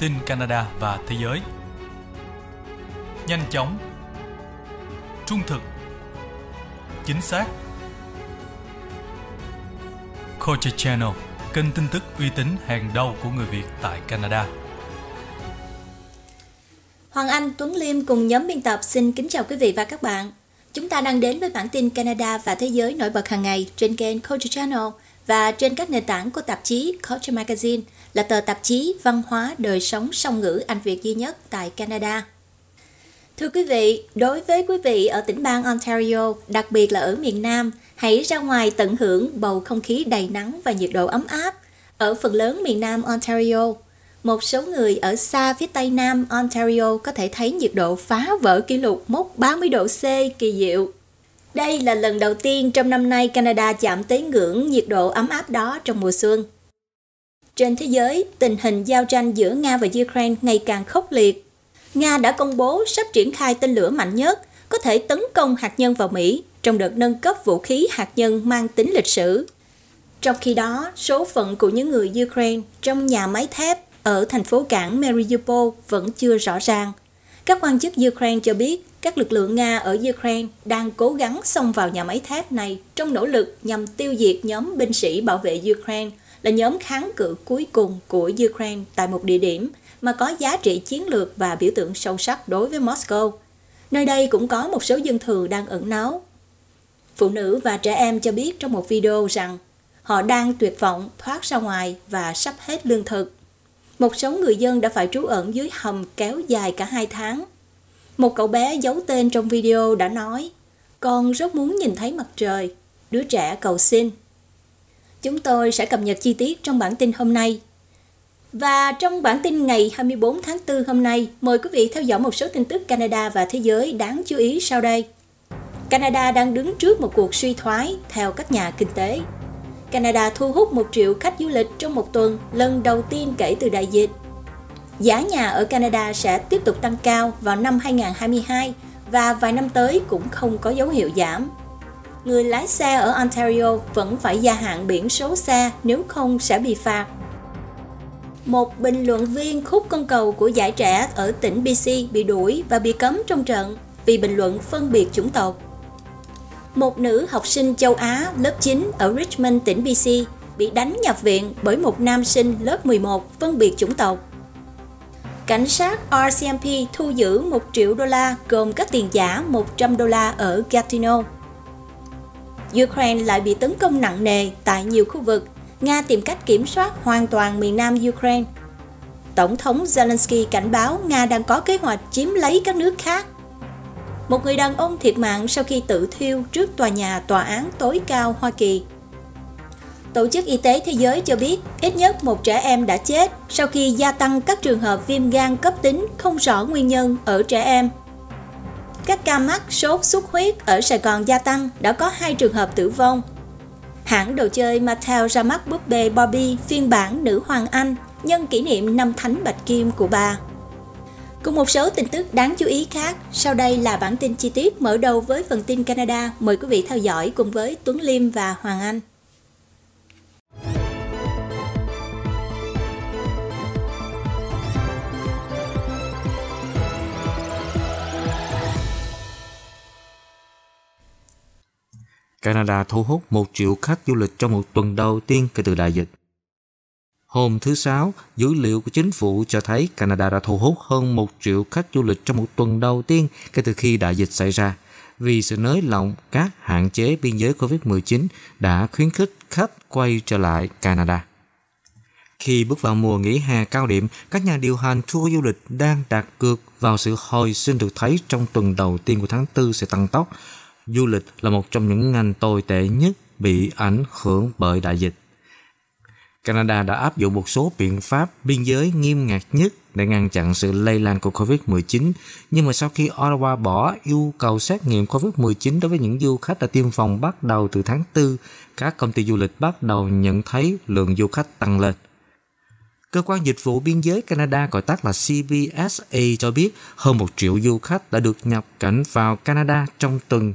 tin Canada và thế giới. Nhanh chóng, trung thực, chính xác. Culture Channel, kênh tin tức uy tín hàng đầu của người Việt tại Canada. Hoàng Anh, Tuấn Liêm cùng nhóm biên tập xin kính chào quý vị và các bạn. Chúng ta đang đến với bản tin Canada và thế giới nổi bật hàng ngày trên kênh Culture Channel – và trên các nền tảng của tạp chí Culture Magazine là tờ tạp chí văn hóa đời sống song ngữ Anh Việt duy nhất tại Canada. Thưa quý vị, đối với quý vị ở tỉnh bang Ontario, đặc biệt là ở miền Nam, hãy ra ngoài tận hưởng bầu không khí đầy nắng và nhiệt độ ấm áp ở phần lớn miền Nam Ontario. Một số người ở xa phía Tây Nam Ontario có thể thấy nhiệt độ phá vỡ kỷ lục mốc 30 độ C kỳ diệu đây là lần đầu tiên trong năm nay Canada chạm tới ngưỡng nhiệt độ ấm áp đó trong mùa xuân. Trên thế giới, tình hình giao tranh giữa Nga và Ukraine ngày càng khốc liệt. Nga đã công bố sắp triển khai tên lửa mạnh nhất, có thể tấn công hạt nhân vào Mỹ trong đợt nâng cấp vũ khí hạt nhân mang tính lịch sử. Trong khi đó, số phận của những người Ukraine trong nhà máy thép ở thành phố cảng Mariupol vẫn chưa rõ ràng. Các quan chức Ukraine cho biết các lực lượng Nga ở Ukraine đang cố gắng xông vào nhà máy thép này trong nỗ lực nhằm tiêu diệt nhóm binh sĩ bảo vệ Ukraine, là nhóm kháng cự cuối cùng của Ukraine tại một địa điểm mà có giá trị chiến lược và biểu tượng sâu sắc đối với Moscow. Nơi đây cũng có một số dân thường đang ẩn náu. Phụ nữ và trẻ em cho biết trong một video rằng họ đang tuyệt vọng thoát ra ngoài và sắp hết lương thực. Một số người dân đã phải trú ẩn dưới hầm kéo dài cả hai tháng một cậu bé giấu tên trong video đã nói, con rất muốn nhìn thấy mặt trời, đứa trẻ cầu xin. Chúng tôi sẽ cập nhật chi tiết trong bản tin hôm nay. Và trong bản tin ngày 24 tháng 4 hôm nay, mời quý vị theo dõi một số tin tức Canada và thế giới đáng chú ý sau đây. Canada đang đứng trước một cuộc suy thoái theo các nhà kinh tế. Canada thu hút 1 triệu khách du lịch trong một tuần lần đầu tiên kể từ đại dịch. Giá nhà ở Canada sẽ tiếp tục tăng cao vào năm 2022 và vài năm tới cũng không có dấu hiệu giảm. Người lái xe ở Ontario vẫn phải gia hạn biển số xe nếu không sẽ bị phạt. Một bình luận viên khúc con cầu của giải trẻ ở tỉnh BC bị đuổi và bị cấm trong trận vì bình luận phân biệt chủng tộc. Một nữ học sinh châu Á lớp 9 ở Richmond, tỉnh BC bị đánh nhập viện bởi một nam sinh lớp 11 phân biệt chủng tộc Cảnh sát RCMP thu giữ 1 triệu đô la gồm các tiền giả 100 đô la ở Gatineau. Ukraine lại bị tấn công nặng nề tại nhiều khu vực. Nga tìm cách kiểm soát hoàn toàn miền nam Ukraine. Tổng thống Zelensky cảnh báo Nga đang có kế hoạch chiếm lấy các nước khác. Một người đàn ông thiệt mạng sau khi tự thiêu trước tòa nhà tòa án tối cao Hoa Kỳ Tổ chức Y tế Thế giới cho biết ít nhất một trẻ em đã chết sau khi gia tăng các trường hợp viêm gan cấp tính không rõ nguyên nhân ở trẻ em. Các ca mắc sốt xuất huyết ở Sài Gòn gia tăng, đã có hai trường hợp tử vong. Hãng đồ chơi Mattel ra mắt búp bê Barbie phiên bản nữ hoàng Anh nhân kỷ niệm năm thánh bạch kim của bà. Cùng một số tin tức đáng chú ý khác, sau đây là bản tin chi tiết mở đầu với phần tin Canada. Mời quý vị theo dõi cùng với Tuấn Liêm và Hoàng Anh. Canada thu hút 1 triệu khách du lịch trong một tuần đầu tiên kể từ đại dịch. Hôm thứ Sáu, dữ liệu của chính phủ cho thấy Canada đã thu hút hơn 1 triệu khách du lịch trong một tuần đầu tiên kể từ khi đại dịch xảy ra. Vì sự nới lỏng các hạn chế biên giới COVID-19 đã khuyến khích khách quay trở lại Canada. Khi bước vào mùa nghỉ hè cao điểm, các nhà điều hành tour du lịch đang đặt cược vào sự hồi sinh được thấy trong tuần đầu tiên của tháng 4 sẽ tăng tốc du lịch là một trong những ngành tồi tệ nhất bị ảnh hưởng bởi đại dịch. Canada đã áp dụng một số biện pháp biên giới nghiêm ngặt nhất để ngăn chặn sự lây lan của COVID-19, nhưng mà sau khi Ottawa bỏ yêu cầu xét nghiệm COVID-19 đối với những du khách đã tiêm phòng bắt đầu từ tháng 4, các công ty du lịch bắt đầu nhận thấy lượng du khách tăng lên. Cơ quan Dịch vụ Biên giới Canada gọi tắt là CBSA cho biết hơn một triệu du khách đã được nhập cảnh vào Canada trong tuần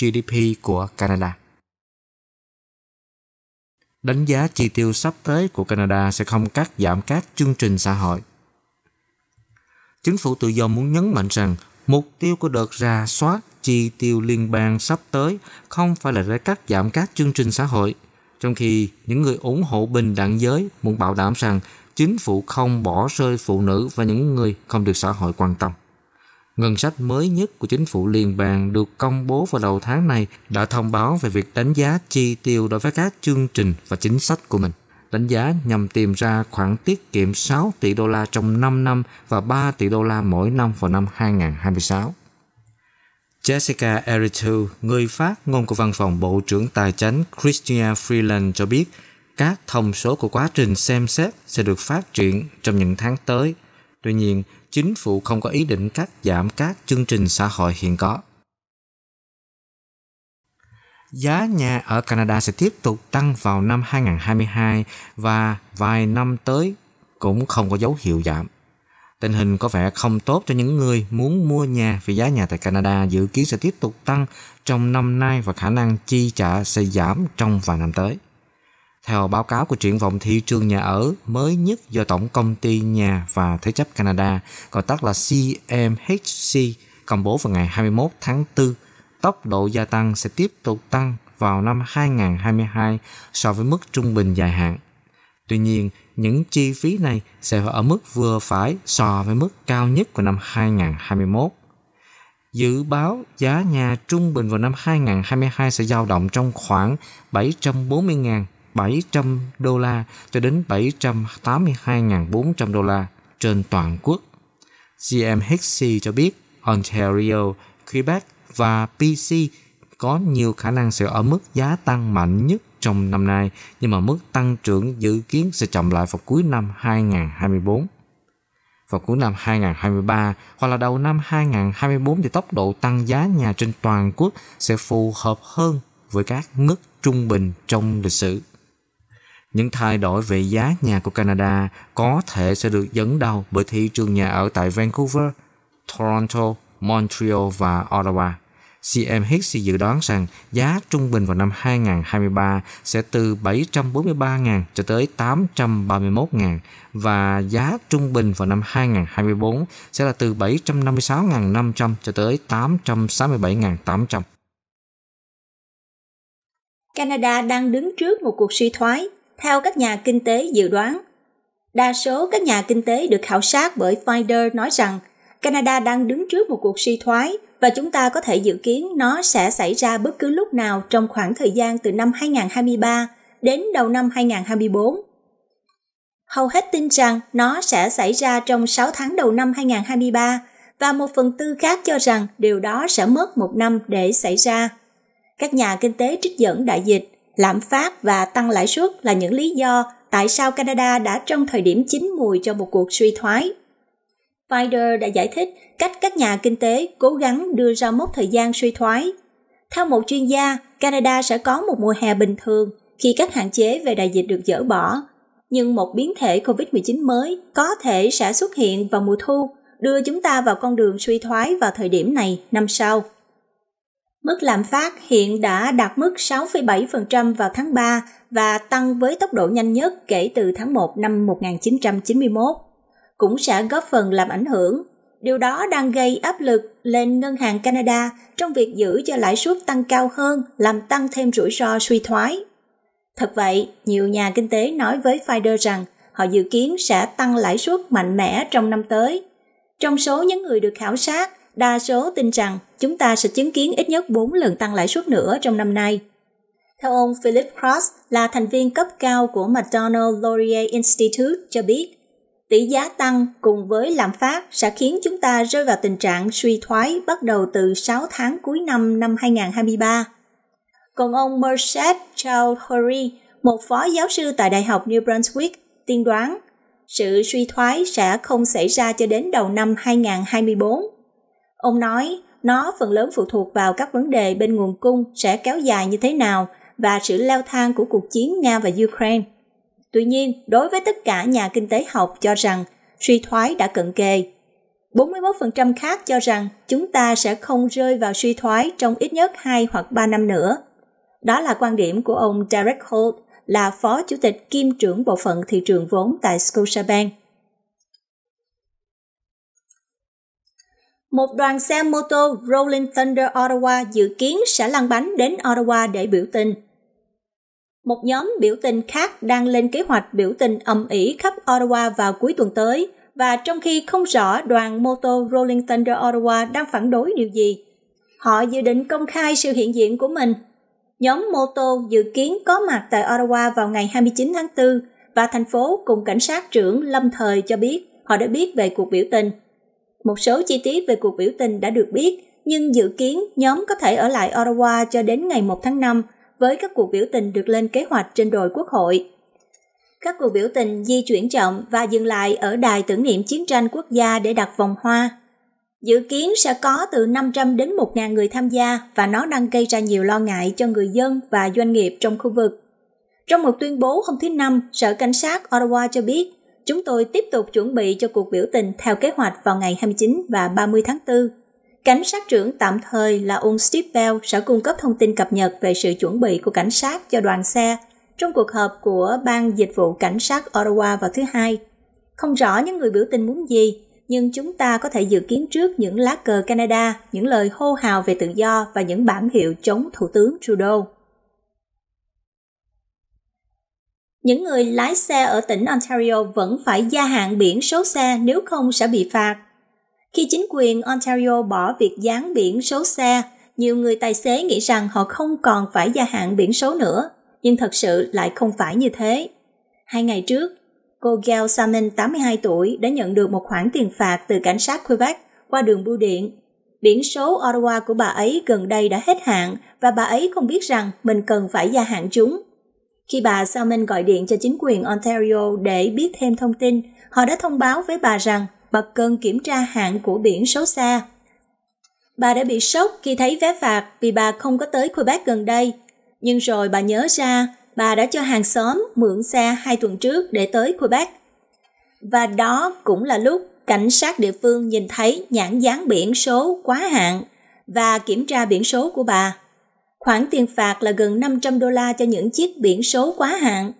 GDP của Canada. Đánh giá chi tiêu sắp tới của Canada sẽ không cắt giảm các chương trình xã hội. Chính phủ tự do muốn nhấn mạnh rằng mục tiêu của đợt ra soát chi tiêu liên bang sắp tới không phải là để cắt giảm các chương trình xã hội, trong khi những người ủng hộ bình đẳng giới muốn bảo đảm rằng chính phủ không bỏ rơi phụ nữ và những người không được xã hội quan tâm ngân sách mới nhất của chính phủ liên bang được công bố vào đầu tháng này đã thông báo về việc đánh giá chi tiêu đối với các chương trình và chính sách của mình. Đánh giá nhằm tìm ra khoản tiết kiệm 6 tỷ đô la trong 5 năm và 3 tỷ đô la mỗi năm vào năm 2026. Jessica Eritu, người phát ngôn của văn phòng Bộ trưởng Tài chánh Christian Freeland cho biết các thông số của quá trình xem xét sẽ được phát triển trong những tháng tới. Tuy nhiên, chính phủ không có ý định cắt giảm các chương trình xã hội hiện có. Giá nhà ở Canada sẽ tiếp tục tăng vào năm 2022 và vài năm tới cũng không có dấu hiệu giảm. Tình hình có vẻ không tốt cho những người muốn mua nhà vì giá nhà tại Canada dự kiến sẽ tiếp tục tăng trong năm nay và khả năng chi trả sẽ giảm trong vài năm tới. Theo báo cáo của triển vọng thị trường nhà ở mới nhất do Tổng Công ty Nhà và Thế chấp Canada, gọi tắt là CMHC, công bố vào ngày 21 tháng 4, tốc độ gia tăng sẽ tiếp tục tăng vào năm 2022 so với mức trung bình dài hạn. Tuy nhiên, những chi phí này sẽ ở mức vừa phải so với mức cao nhất của năm 2021. Dự báo giá nhà trung bình vào năm 2022 sẽ dao động trong khoảng 740.000 700 đô la cho đến 782.400 đô la trên toàn quốc. GMHC cho biết Ontario, Quebec và BC có nhiều khả năng sẽ ở mức giá tăng mạnh nhất trong năm nay, nhưng mà mức tăng trưởng dự kiến sẽ chậm lại vào cuối năm 2024. Vào cuối năm 2023 hoặc là đầu năm 2024 thì tốc độ tăng giá nhà trên toàn quốc sẽ phù hợp hơn với các mức trung bình trong lịch sử những thay đổi về giá nhà của Canada có thể sẽ được dẫn đầu bởi thị trường nhà ở tại Vancouver, Toronto, Montreal và Ottawa. CM Hicks dự đoán rằng giá trung bình vào năm 2023 sẽ từ 743.000 cho tới 831.000 và giá trung bình vào năm 2024 sẽ là từ 756.500 cho tới 867.800. Canada đang đứng trước một cuộc suy thoái theo các nhà kinh tế dự đoán, đa số các nhà kinh tế được khảo sát bởi Finder nói rằng Canada đang đứng trước một cuộc suy thoái và chúng ta có thể dự kiến nó sẽ xảy ra bất cứ lúc nào trong khoảng thời gian từ năm 2023 đến đầu năm 2024. Hầu hết tin rằng nó sẽ xảy ra trong 6 tháng đầu năm 2023 và một phần tư khác cho rằng điều đó sẽ mất một năm để xảy ra. Các nhà kinh tế trích dẫn đại dịch lạm phát và tăng lãi suất là những lý do tại sao Canada đã trong thời điểm chín mùi cho một cuộc suy thoái. Fider đã giải thích cách các nhà kinh tế cố gắng đưa ra mốc thời gian suy thoái. Theo một chuyên gia, Canada sẽ có một mùa hè bình thường khi các hạn chế về đại dịch được dỡ bỏ. Nhưng một biến thể COVID-19 mới có thể sẽ xuất hiện vào mùa thu, đưa chúng ta vào con đường suy thoái vào thời điểm này năm sau. Mức lạm phát hiện đã đạt mức 6,7% vào tháng 3 và tăng với tốc độ nhanh nhất kể từ tháng 1 năm 1991, cũng sẽ góp phần làm ảnh hưởng. Điều đó đang gây áp lực lên ngân hàng Canada trong việc giữ cho lãi suất tăng cao hơn, làm tăng thêm rủi ro suy thoái. Thật vậy, nhiều nhà kinh tế nói với Fider rằng họ dự kiến sẽ tăng lãi suất mạnh mẽ trong năm tới. Trong số những người được khảo sát, đa số tin rằng chúng ta sẽ chứng kiến ít nhất 4 lần tăng lãi suất nữa trong năm nay. Theo ông Philip Cross là thành viên cấp cao của McDonald Laurier Institute cho biết, tỷ giá tăng cùng với lạm phát sẽ khiến chúng ta rơi vào tình trạng suy thoái bắt đầu từ 6 tháng cuối năm năm 2023. Còn ông Merced Chowdhury, một phó giáo sư tại Đại học New Brunswick, tiên đoán sự suy thoái sẽ không xảy ra cho đến đầu năm 2024. Ông nói, nó phần lớn phụ thuộc vào các vấn đề bên nguồn cung sẽ kéo dài như thế nào và sự leo thang của cuộc chiến Nga và Ukraine. Tuy nhiên, đối với tất cả nhà kinh tế học cho rằng suy thoái đã cận kề. 41% khác cho rằng chúng ta sẽ không rơi vào suy thoái trong ít nhất 2 hoặc 3 năm nữa. Đó là quan điểm của ông Derek Holt, là phó chủ tịch kiêm trưởng bộ phận thị trường vốn tại Scotiabank. một đoàn xe mô tô Rolling Thunder Ottawa dự kiến sẽ lăn bánh đến Ottawa để biểu tình. Một nhóm biểu tình khác đang lên kế hoạch biểu tình ầm ĩ khắp Ottawa vào cuối tuần tới, và trong khi không rõ đoàn mô tô Rolling Thunder Ottawa đang phản đối điều gì, họ dự định công khai sự hiện diện của mình. Nhóm mô tô dự kiến có mặt tại Ottawa vào ngày 29 tháng 4 và thành phố cùng cảnh sát trưởng lâm thời cho biết họ đã biết về cuộc biểu tình. Một số chi tiết về cuộc biểu tình đã được biết, nhưng dự kiến nhóm có thể ở lại Ottawa cho đến ngày 1 tháng 5 với các cuộc biểu tình được lên kế hoạch trên đồi quốc hội. Các cuộc biểu tình di chuyển chậm và dừng lại ở đài tưởng niệm chiến tranh quốc gia để đặt vòng hoa. Dự kiến sẽ có từ 500 đến 1.000 người tham gia và nó đang gây ra nhiều lo ngại cho người dân và doanh nghiệp trong khu vực. Trong một tuyên bố hôm thứ Năm, Sở Cảnh sát Ottawa cho biết chúng tôi tiếp tục chuẩn bị cho cuộc biểu tình theo kế hoạch vào ngày 29 và 30 tháng 4. Cảnh sát trưởng tạm thời là ông Steve Bell sẽ cung cấp thông tin cập nhật về sự chuẩn bị của cảnh sát cho đoàn xe trong cuộc họp của Ban Dịch vụ Cảnh sát Ottawa vào thứ Hai. Không rõ những người biểu tình muốn gì, nhưng chúng ta có thể dự kiến trước những lá cờ Canada, những lời hô hào về tự do và những bản hiệu chống Thủ tướng Trudeau. những người lái xe ở tỉnh Ontario vẫn phải gia hạn biển số xe nếu không sẽ bị phạt. Khi chính quyền Ontario bỏ việc dán biển số xe, nhiều người tài xế nghĩ rằng họ không còn phải gia hạn biển số nữa, nhưng thật sự lại không phải như thế. Hai ngày trước, cô Gail Salmon, 82 tuổi, đã nhận được một khoản tiền phạt từ cảnh sát Quebec qua đường bưu điện. Biển số Ottawa của bà ấy gần đây đã hết hạn và bà ấy không biết rằng mình cần phải gia hạn chúng. Khi bà Salmon gọi điện cho chính quyền Ontario để biết thêm thông tin, họ đã thông báo với bà rằng bật cần kiểm tra hạn của biển số xa. Bà đã bị sốc khi thấy vé phạt vì bà không có tới Quebec gần đây. Nhưng rồi bà nhớ ra bà đã cho hàng xóm mượn xe hai tuần trước để tới Quebec. Và đó cũng là lúc cảnh sát địa phương nhìn thấy nhãn dán biển số quá hạn và kiểm tra biển số của bà. Khoản tiền phạt là gần 500 đô la cho những chiếc biển số quá hạn.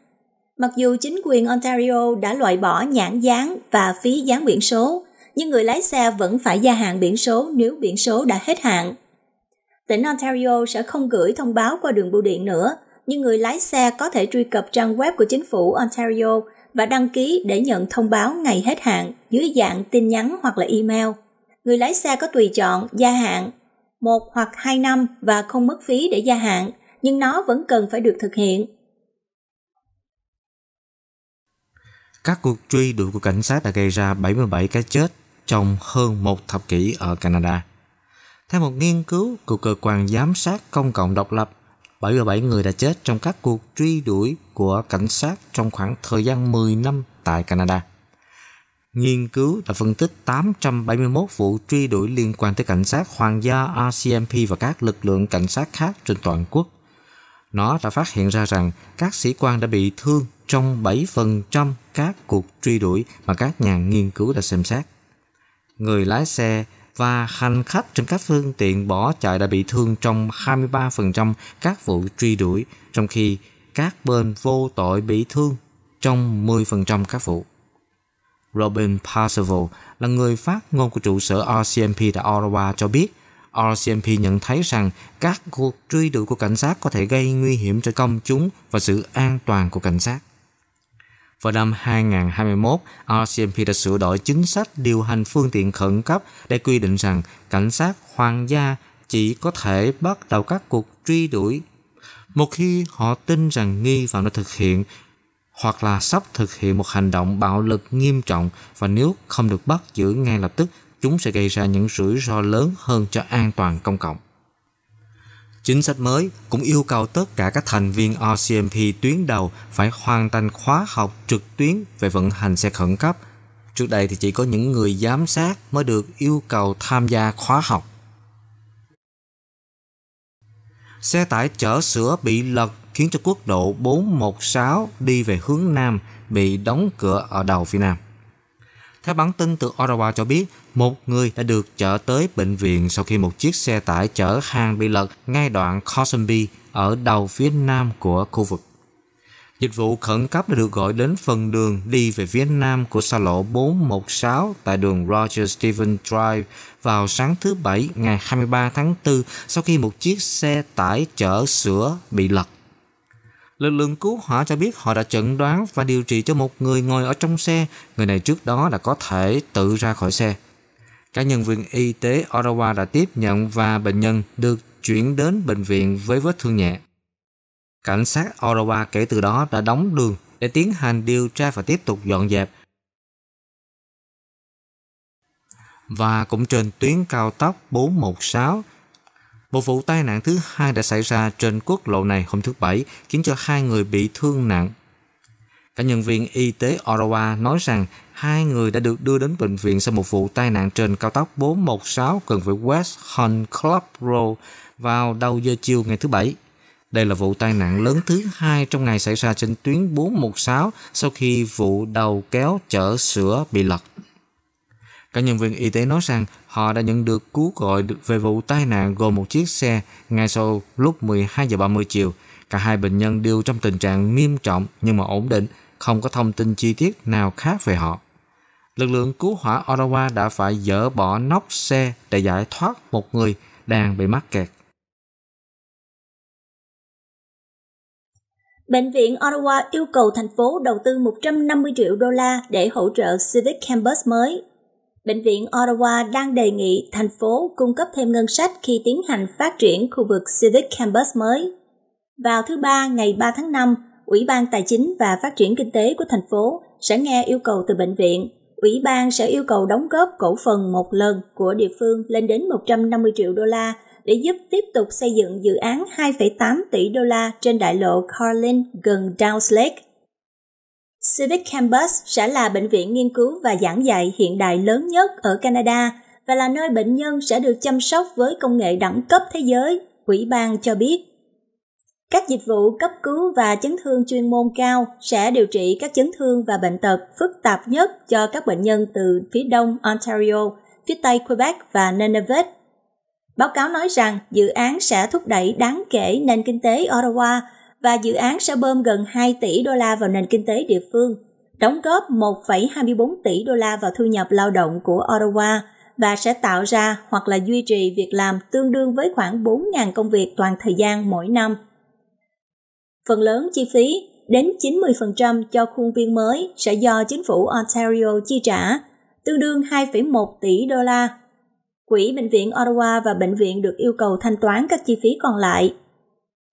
Mặc dù chính quyền Ontario đã loại bỏ nhãn dán và phí dán biển số, nhưng người lái xe vẫn phải gia hạn biển số nếu biển số đã hết hạn. Tỉnh Ontario sẽ không gửi thông báo qua đường bưu điện nữa, nhưng người lái xe có thể truy cập trang web của chính phủ Ontario và đăng ký để nhận thông báo ngày hết hạn dưới dạng tin nhắn hoặc là email. Người lái xe có tùy chọn gia hạn 1 hoặc 2 năm và không mất phí để gia hạn, nhưng nó vẫn cần phải được thực hiện. Các cuộc truy đuổi của cảnh sát đã gây ra 77 cái chết trong hơn một thập kỷ ở Canada. Theo một nghiên cứu của cơ quan giám sát công cộng độc lập, 77 người đã chết trong các cuộc truy đuổi của cảnh sát trong khoảng thời gian 10 năm tại Canada nghiên cứu đã phân tích 871 vụ truy đuổi liên quan tới cảnh sát hoàng gia RCMP và các lực lượng cảnh sát khác trên toàn quốc. Nó đã phát hiện ra rằng các sĩ quan đã bị thương trong 7% các cuộc truy đuổi mà các nhà nghiên cứu đã xem xét. Người lái xe và hành khách trên các phương tiện bỏ chạy đã bị thương trong 23% các vụ truy đuổi, trong khi các bên vô tội bị thương trong 10% các vụ. Robin Percival là người phát ngôn của trụ sở RCMP tại Ottawa cho biết RCMP nhận thấy rằng các cuộc truy đuổi của cảnh sát có thể gây nguy hiểm cho công chúng và sự an toàn của cảnh sát. Vào năm 2021, RCMP đã sửa đổi chính sách điều hành phương tiện khẩn cấp để quy định rằng cảnh sát hoàng gia chỉ có thể bắt đầu các cuộc truy đuổi một khi họ tin rằng nghi phạm đã thực hiện hoặc là sắp thực hiện một hành động bạo lực nghiêm trọng và nếu không được bắt giữ ngay lập tức, chúng sẽ gây ra những rủi ro lớn hơn cho an toàn công cộng. Chính sách mới cũng yêu cầu tất cả các thành viên RCMP tuyến đầu phải hoàn thành khóa học trực tuyến về vận hành xe khẩn cấp. Trước đây thì chỉ có những người giám sát mới được yêu cầu tham gia khóa học. Xe tải chở sữa bị lật khiến cho quốc lộ 416 đi về hướng Nam bị đóng cửa ở đầu phía Nam. Theo bản tin từ Ottawa cho biết, một người đã được chở tới bệnh viện sau khi một chiếc xe tải chở hàng bị lật ngay đoạn Cosby ở đầu phía nam của khu vực. Dịch vụ khẩn cấp đã được gọi đến phần đường đi về phía nam của xa lộ 416 tại đường Roger Stephen Drive vào sáng thứ Bảy ngày 23 tháng 4 sau khi một chiếc xe tải chở sữa bị lật. Lực lượng cứu hỏa cho biết họ đã chẩn đoán và điều trị cho một người ngồi ở trong xe. Người này trước đó đã có thể tự ra khỏi xe. Các nhân viên y tế Ottawa đã tiếp nhận và bệnh nhân được chuyển đến bệnh viện với vết thương nhẹ. Cảnh sát Ottawa kể từ đó đã đóng đường để tiến hành điều tra và tiếp tục dọn dẹp. Và cũng trên tuyến cao tốc 416 một vụ tai nạn thứ hai đã xảy ra trên quốc lộ này hôm thứ Bảy, khiến cho hai người bị thương nặng. Các nhân viên y tế Ottawa nói rằng hai người đã được đưa đến bệnh viện sau một vụ tai nạn trên cao tốc 416 gần với West Hunt Club Road vào đầu giờ chiều ngày thứ Bảy. Đây là vụ tai nạn lớn thứ hai trong ngày xảy ra trên tuyến 416 sau khi vụ đầu kéo chở sữa bị lật. Các nhân viên y tế nói rằng họ đã nhận được cú gọi về vụ tai nạn gồm một chiếc xe ngay sau lúc 12 giờ 30 chiều. Cả hai bệnh nhân đều trong tình trạng nghiêm trọng nhưng mà ổn định, không có thông tin chi tiết nào khác về họ. Lực lượng cứu hỏa Ottawa đã phải dỡ bỏ nóc xe để giải thoát một người đang bị mắc kẹt. Bệnh viện Ottawa yêu cầu thành phố đầu tư 150 triệu đô la để hỗ trợ Civic Campus mới Bệnh viện Ottawa đang đề nghị thành phố cung cấp thêm ngân sách khi tiến hành phát triển khu vực Civic Campus mới. Vào thứ Ba ngày 3 tháng 5, Ủy ban Tài chính và Phát triển Kinh tế của thành phố sẽ nghe yêu cầu từ bệnh viện. Ủy ban sẽ yêu cầu đóng góp cổ phần một lần của địa phương lên đến 150 triệu đô la để giúp tiếp tục xây dựng dự án 2,8 tỷ đô la trên đại lộ Carlin gần Downs Lake Civic Campus sẽ là bệnh viện nghiên cứu và giảng dạy hiện đại lớn nhất ở Canada và là nơi bệnh nhân sẽ được chăm sóc với công nghệ đẳng cấp thế giới, quỹ ban cho biết. Các dịch vụ cấp cứu và chấn thương chuyên môn cao sẽ điều trị các chấn thương và bệnh tật phức tạp nhất cho các bệnh nhân từ phía đông Ontario, phía tây Quebec và Nunavut. Báo cáo nói rằng dự án sẽ thúc đẩy đáng kể nền kinh tế Ottawa và dự án sẽ bơm gần 2 tỷ đô la vào nền kinh tế địa phương, đóng góp 1,24 tỷ đô la vào thu nhập lao động của Ottawa và sẽ tạo ra hoặc là duy trì việc làm tương đương với khoảng 4.000 công việc toàn thời gian mỗi năm. Phần lớn chi phí đến 90% cho khuôn viên mới sẽ do chính phủ Ontario chi trả, tương đương 2,1 tỷ đô la. Quỹ Bệnh viện Ottawa và Bệnh viện được yêu cầu thanh toán các chi phí còn lại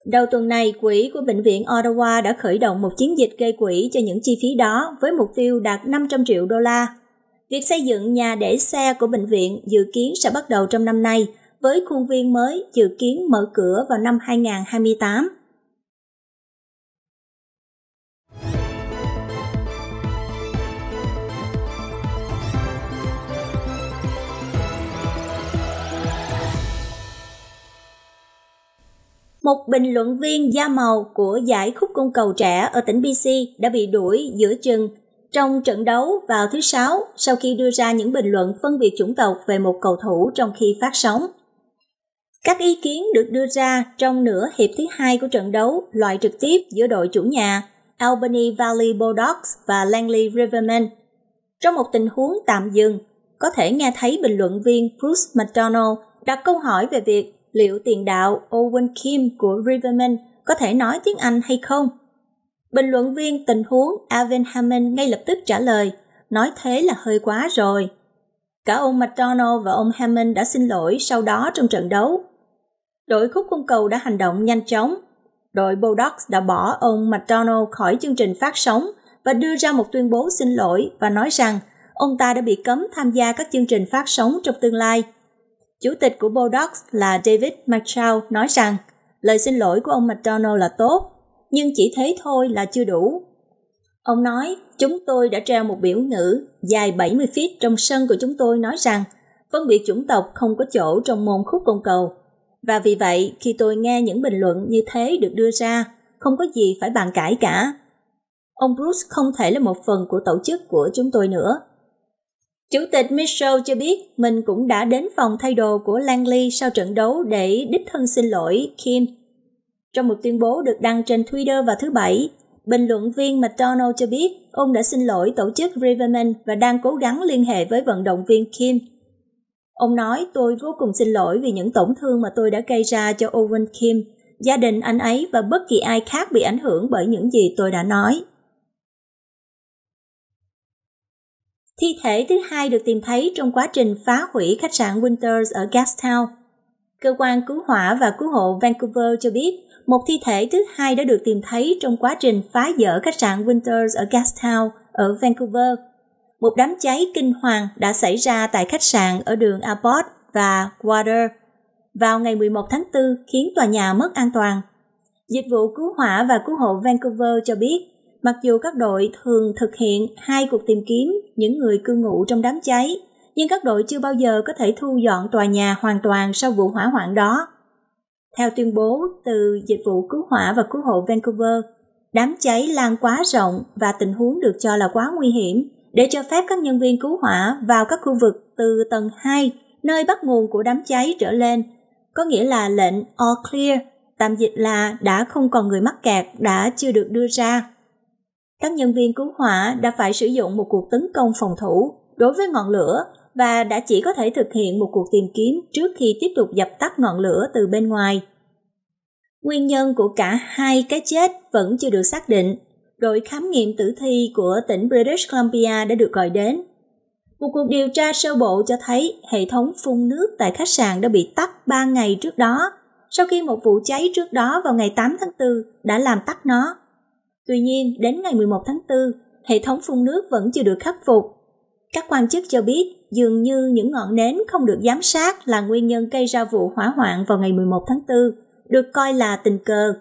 Đầu tuần này, quỹ của Bệnh viện Ottawa đã khởi động một chiến dịch gây quỹ cho những chi phí đó với mục tiêu đạt 500 triệu đô la. Việc xây dựng nhà để xe của bệnh viện dự kiến sẽ bắt đầu trong năm nay, với khuôn viên mới dự kiến mở cửa vào năm 2028. một bình luận viên da màu của giải khúc côn cầu trẻ ở tỉnh BC đã bị đuổi giữa chừng trong trận đấu vào thứ Sáu sau khi đưa ra những bình luận phân biệt chủng tộc về một cầu thủ trong khi phát sóng. Các ý kiến được đưa ra trong nửa hiệp thứ hai của trận đấu loại trực tiếp giữa đội chủ nhà Albany Valley Bulldogs và Langley Rivermen. Trong một tình huống tạm dừng, có thể nghe thấy bình luận viên Bruce McDonald đặt câu hỏi về việc liệu tiền đạo Owen Kim của Riverman có thể nói tiếng Anh hay không? Bình luận viên tình huống Alvin Hammond ngay lập tức trả lời, nói thế là hơi quá rồi. Cả ông McDonald và ông Hammond đã xin lỗi sau đó trong trận đấu. Đội khúc cung cầu đã hành động nhanh chóng. Đội Bulldogs đã bỏ ông McDonald khỏi chương trình phát sóng và đưa ra một tuyên bố xin lỗi và nói rằng ông ta đã bị cấm tham gia các chương trình phát sóng trong tương lai – Chủ tịch của Bulldogs là David McChao nói rằng lời xin lỗi của ông McDonald là tốt, nhưng chỉ thế thôi là chưa đủ. Ông nói, chúng tôi đã treo một biểu ngữ dài 70 feet trong sân của chúng tôi nói rằng phân biệt chủng tộc không có chỗ trong môn khúc côn cầu. Và vì vậy, khi tôi nghe những bình luận như thế được đưa ra, không có gì phải bàn cãi cả. Ông Bruce không thể là một phần của tổ chức của chúng tôi nữa. Chủ tịch Mitchell cho biết mình cũng đã đến phòng thay đồ của Langley sau trận đấu để đích thân xin lỗi Kim. Trong một tuyên bố được đăng trên Twitter vào thứ Bảy, bình luận viên McDonald cho biết ông đã xin lỗi tổ chức Riverman và đang cố gắng liên hệ với vận động viên Kim. Ông nói tôi vô cùng xin lỗi vì những tổn thương mà tôi đã gây ra cho Owen Kim, gia đình anh ấy và bất kỳ ai khác bị ảnh hưởng bởi những gì tôi đã nói. Thi thể thứ hai được tìm thấy trong quá trình phá hủy khách sạn Winters ở Gastown. Cơ quan cứu hỏa và cứu hộ Vancouver cho biết một thi thể thứ hai đã được tìm thấy trong quá trình phá dỡ khách sạn Winters ở Gastown ở Vancouver. Một đám cháy kinh hoàng đã xảy ra tại khách sạn ở đường Abbott và Water vào ngày 11 tháng 4 khiến tòa nhà mất an toàn. Dịch vụ cứu hỏa và cứu hộ Vancouver cho biết Mặc dù các đội thường thực hiện hai cuộc tìm kiếm những người cư ngụ trong đám cháy, nhưng các đội chưa bao giờ có thể thu dọn tòa nhà hoàn toàn sau vụ hỏa hoạn đó. Theo tuyên bố từ Dịch vụ Cứu hỏa và Cứu hộ Vancouver, đám cháy lan quá rộng và tình huống được cho là quá nguy hiểm để cho phép các nhân viên cứu hỏa vào các khu vực từ tầng 2, nơi bắt nguồn của đám cháy trở lên, có nghĩa là lệnh All Clear, tạm dịch là đã không còn người mắc kẹt đã chưa được đưa ra các nhân viên cứu hỏa đã phải sử dụng một cuộc tấn công phòng thủ đối với ngọn lửa và đã chỉ có thể thực hiện một cuộc tìm kiếm trước khi tiếp tục dập tắt ngọn lửa từ bên ngoài. Nguyên nhân của cả hai cái chết vẫn chưa được xác định. Đội khám nghiệm tử thi của tỉnh British Columbia đã được gọi đến. Một cuộc điều tra sơ bộ cho thấy hệ thống phun nước tại khách sạn đã bị tắt ba ngày trước đó, sau khi một vụ cháy trước đó vào ngày 8 tháng 4 đã làm tắt nó. Tuy nhiên, đến ngày 11 tháng 4, hệ thống phun nước vẫn chưa được khắc phục. Các quan chức cho biết dường như những ngọn nến không được giám sát là nguyên nhân gây ra vụ hỏa hoạn vào ngày 11 tháng 4, được coi là tình cờ.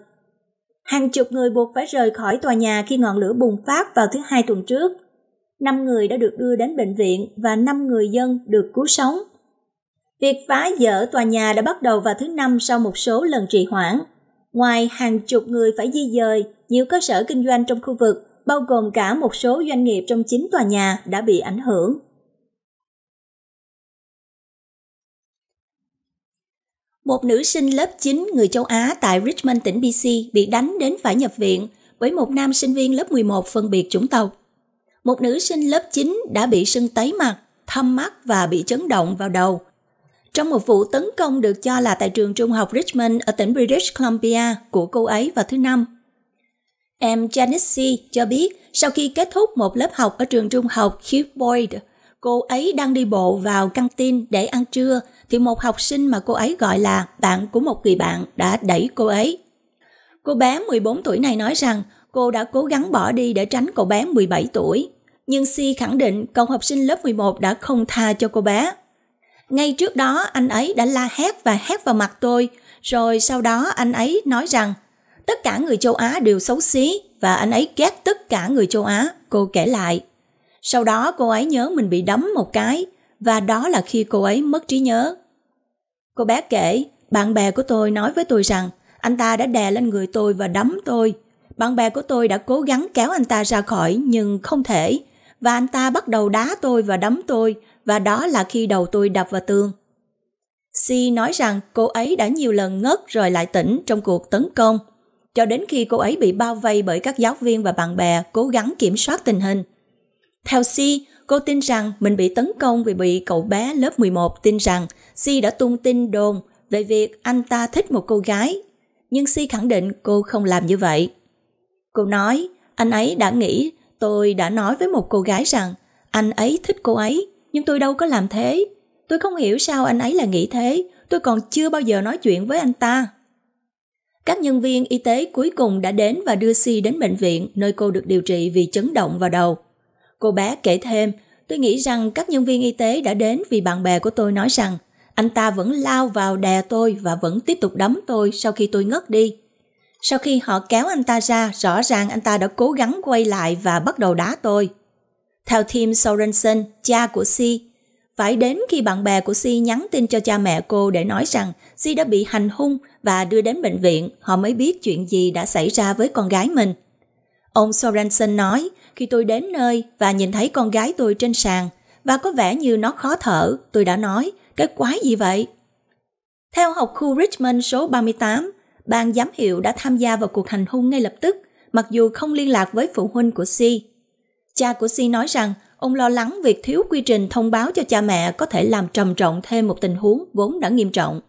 Hàng chục người buộc phải rời khỏi tòa nhà khi ngọn lửa bùng phát vào thứ hai tuần trước. năm người đã được đưa đến bệnh viện và năm người dân được cứu sống. Việc phá dỡ tòa nhà đã bắt đầu vào thứ năm sau một số lần trì hoãn. Ngoài hàng chục người phải di dời, nhiều cơ sở kinh doanh trong khu vực, bao gồm cả một số doanh nghiệp trong chính tòa nhà đã bị ảnh hưởng. Một nữ sinh lớp 9 người châu Á tại Richmond, tỉnh BC bị đánh đến phải nhập viện bởi một nam sinh viên lớp 11 phân biệt chủng tộc. Một nữ sinh lớp 9 đã bị sưng tấy mặt, thâm mắt và bị chấn động vào đầu. Trong một vụ tấn công được cho là tại trường trung học Richmond ở tỉnh British Columbia của cô ấy vào thứ Năm, Em Janissi cho biết sau khi kết thúc một lớp học ở trường trung học Hugh Boyd, cô ấy đang đi bộ vào căng tin để ăn trưa thì một học sinh mà cô ấy gọi là bạn của một người bạn đã đẩy cô ấy. Cô bé 14 tuổi này nói rằng cô đã cố gắng bỏ đi để tránh cậu bé 17 tuổi. Nhưng Si khẳng định cậu học sinh lớp 11 đã không tha cho cô bé. Ngay trước đó anh ấy đã la hét và hét vào mặt tôi, rồi sau đó anh ấy nói rằng tất cả người châu Á đều xấu xí và anh ấy ghét tất cả người châu Á, cô kể lại. Sau đó cô ấy nhớ mình bị đấm một cái và đó là khi cô ấy mất trí nhớ. Cô bé kể, bạn bè của tôi nói với tôi rằng anh ta đã đè lên người tôi và đấm tôi. Bạn bè của tôi đã cố gắng kéo anh ta ra khỏi nhưng không thể và anh ta bắt đầu đá tôi và đấm tôi và đó là khi đầu tôi đập vào tường. Si nói rằng cô ấy đã nhiều lần ngất rồi lại tỉnh trong cuộc tấn công cho đến khi cô ấy bị bao vây bởi các giáo viên và bạn bè cố gắng kiểm soát tình hình. Theo Si, cô tin rằng mình bị tấn công vì bị cậu bé lớp 11 tin rằng Si đã tung tin đồn về việc anh ta thích một cô gái. Nhưng Si khẳng định cô không làm như vậy. Cô nói, anh ấy đã nghĩ tôi đã nói với một cô gái rằng anh ấy thích cô ấy, nhưng tôi đâu có làm thế. Tôi không hiểu sao anh ấy lại nghĩ thế, tôi còn chưa bao giờ nói chuyện với anh ta. Các nhân viên y tế cuối cùng đã đến và đưa Si đến bệnh viện nơi cô được điều trị vì chấn động vào đầu. Cô bé kể thêm, tôi nghĩ rằng các nhân viên y tế đã đến vì bạn bè của tôi nói rằng anh ta vẫn lao vào đè tôi và vẫn tiếp tục đấm tôi sau khi tôi ngất đi. Sau khi họ kéo anh ta ra, rõ ràng anh ta đã cố gắng quay lại và bắt đầu đá tôi. Theo Tim Sorensen, cha của Si, phải đến khi bạn bè của Si nhắn tin cho cha mẹ cô để nói rằng Si đã bị hành hung và đưa đến bệnh viện, họ mới biết chuyện gì đã xảy ra với con gái mình. Ông Sorensen nói, khi tôi đến nơi và nhìn thấy con gái tôi trên sàn và có vẻ như nó khó thở, tôi đã nói, cái quái gì vậy? Theo học khu Richmond số 38, ban giám hiệu đã tham gia vào cuộc hành hung ngay lập tức, mặc dù không liên lạc với phụ huynh của Si. Cha của Si nói rằng ông lo lắng việc thiếu quy trình thông báo cho cha mẹ có thể làm trầm trọng thêm một tình huống vốn đã nghiêm trọng.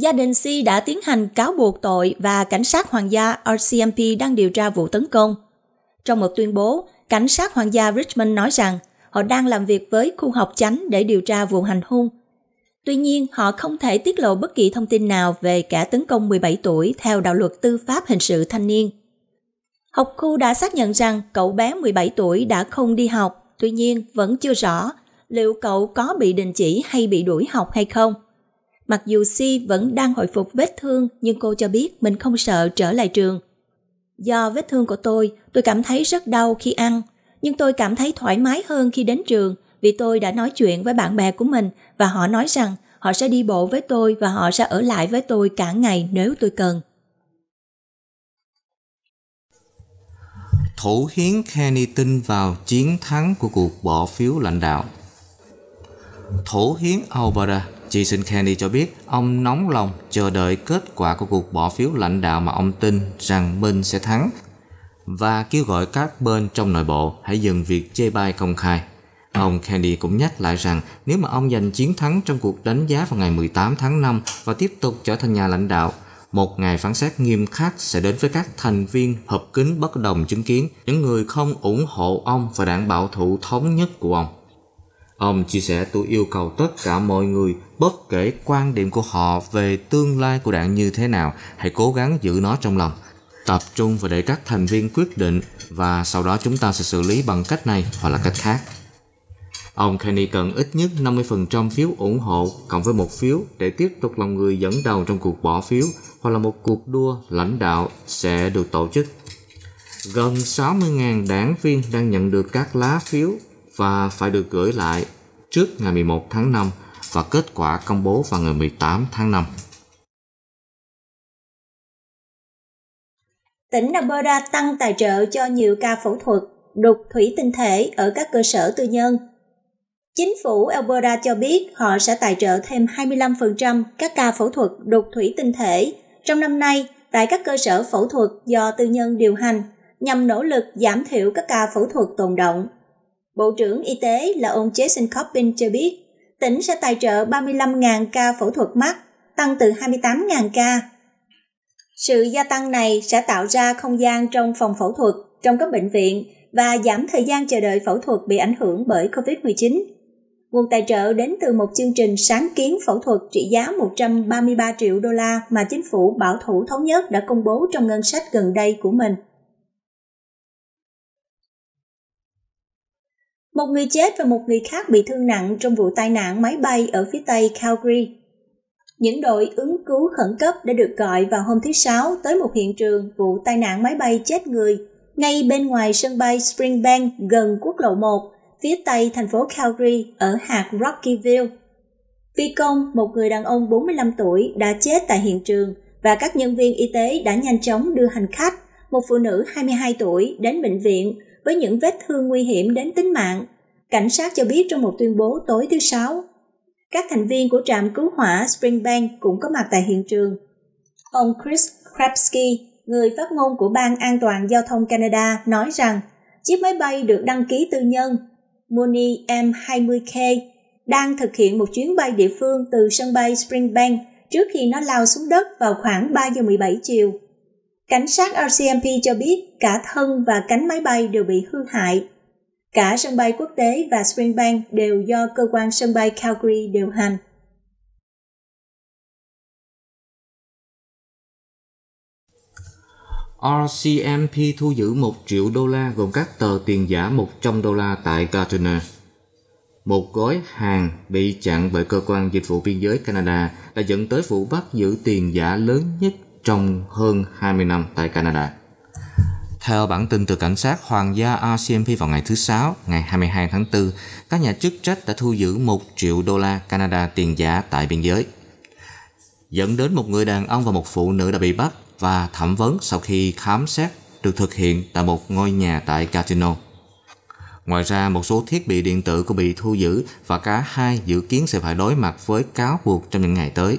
Gia đình Si đã tiến hành cáo buộc tội và cảnh sát hoàng gia RCMP đang điều tra vụ tấn công. Trong một tuyên bố, cảnh sát hoàng gia Richmond nói rằng họ đang làm việc với khu học chánh để điều tra vụ hành hung. Tuy nhiên, họ không thể tiết lộ bất kỳ thông tin nào về kẻ tấn công 17 tuổi theo đạo luật tư pháp hình sự thanh niên. Học khu đã xác nhận rằng cậu bé 17 tuổi đã không đi học, tuy nhiên vẫn chưa rõ liệu cậu có bị đình chỉ hay bị đuổi học hay không. Mặc dù Si vẫn đang hồi phục vết thương nhưng cô cho biết mình không sợ trở lại trường. Do vết thương của tôi, tôi cảm thấy rất đau khi ăn, nhưng tôi cảm thấy thoải mái hơn khi đến trường vì tôi đã nói chuyện với bạn bè của mình và họ nói rằng họ sẽ đi bộ với tôi và họ sẽ ở lại với tôi cả ngày nếu tôi cần. Thủ hiến Kenny tin vào chiến thắng của cuộc bỏ phiếu lãnh đạo. Thủ hiến Alberta Jason Kennedy cho biết ông nóng lòng chờ đợi kết quả của cuộc bỏ phiếu lãnh đạo mà ông tin rằng mình sẽ thắng và kêu gọi các bên trong nội bộ hãy dừng việc chê bai công khai. Ông Kennedy cũng nhắc lại rằng nếu mà ông giành chiến thắng trong cuộc đánh giá vào ngày 18 tháng 5 và tiếp tục trở thành nhà lãnh đạo, một ngày phán xét nghiêm khắc sẽ đến với các thành viên hợp kính bất đồng chứng kiến, những người không ủng hộ ông và đảng bảo thủ thống nhất của ông. Ông chia sẻ tôi yêu cầu tất cả mọi người, bất kể quan điểm của họ về tương lai của đảng như thế nào, hãy cố gắng giữ nó trong lòng. Tập trung và để các thành viên quyết định và sau đó chúng ta sẽ xử lý bằng cách này hoặc là cách khác. Ông Kenny cần ít nhất 50% phiếu ủng hộ cộng với một phiếu để tiếp tục làm người dẫn đầu trong cuộc bỏ phiếu hoặc là một cuộc đua lãnh đạo sẽ được tổ chức. Gần 60.000 đảng viên đang nhận được các lá phiếu và phải được gửi lại trước ngày 11 tháng 5 và kết quả công bố vào ngày 18 tháng 5. Tỉnh Alberta tăng tài trợ cho nhiều ca phẫu thuật đục thủy tinh thể ở các cơ sở tư nhân. Chính phủ Alberta cho biết họ sẽ tài trợ thêm 25% các ca phẫu thuật đục thủy tinh thể trong năm nay tại các cơ sở phẫu thuật do tư nhân điều hành nhằm nỗ lực giảm thiểu các ca phẫu thuật tồn động. Bộ trưởng Y tế là ông Jason Corbin cho biết, tỉnh sẽ tài trợ 35.000 ca phẫu thuật mắt, tăng từ 28.000 ca. Sự gia tăng này sẽ tạo ra không gian trong phòng phẫu thuật, trong các bệnh viện và giảm thời gian chờ đợi phẫu thuật bị ảnh hưởng bởi COVID-19. Nguồn tài trợ đến từ một chương trình sáng kiến phẫu thuật trị giá 133 triệu đô la mà chính phủ bảo thủ thống nhất đã công bố trong ngân sách gần đây của mình. Một người chết và một người khác bị thương nặng trong vụ tai nạn máy bay ở phía tây Calgary. Những đội ứng cứu khẩn cấp đã được gọi vào hôm thứ Sáu tới một hiện trường vụ tai nạn máy bay chết người ngay bên ngoài sân bay Springbank gần quốc lộ 1, phía tây thành phố Calgary ở hạt Rockyville. Phi công, một người đàn ông 45 tuổi, đã chết tại hiện trường và các nhân viên y tế đã nhanh chóng đưa hành khách, một phụ nữ 22 tuổi, đến bệnh viện với những vết thương nguy hiểm đến tính mạng, cảnh sát cho biết trong một tuyên bố tối thứ Sáu. Các thành viên của trạm cứu hỏa Springbank cũng có mặt tại hiện trường. Ông Chris Krabsky, người phát ngôn của Ban An toàn Giao thông Canada, nói rằng chiếc máy bay được đăng ký tư nhân Muni M20K đang thực hiện một chuyến bay địa phương từ sân bay Springbank trước khi nó lao xuống đất vào khoảng 3 giờ 17 chiều. Cảnh sát RCMP cho biết cả thân và cánh máy bay đều bị hư hại. Cả sân bay quốc tế và Springbank đều do cơ quan sân bay Calgary điều hành. RCMP thu giữ 1 triệu đô la gồm các tờ tiền giả 100 đô la tại Gardner. Một gói hàng bị chặn bởi cơ quan dịch vụ biên giới Canada đã dẫn tới vụ bắt giữ tiền giả lớn nhất trong hơn 20 năm tại Canada. Theo bản tin từ cảnh sát Hoàng gia RCMP vào ngày thứ Sáu, ngày 22 tháng 4, các nhà chức trách đã thu giữ 1 triệu đô la Canada tiền giả tại biên giới. Dẫn đến một người đàn ông và một phụ nữ đã bị bắt và thẩm vấn sau khi khám xét được thực hiện tại một ngôi nhà tại Gatineau. Ngoài ra, một số thiết bị điện tử cũng bị thu giữ và cả hai dự kiến sẽ phải đối mặt với cáo buộc trong những ngày tới.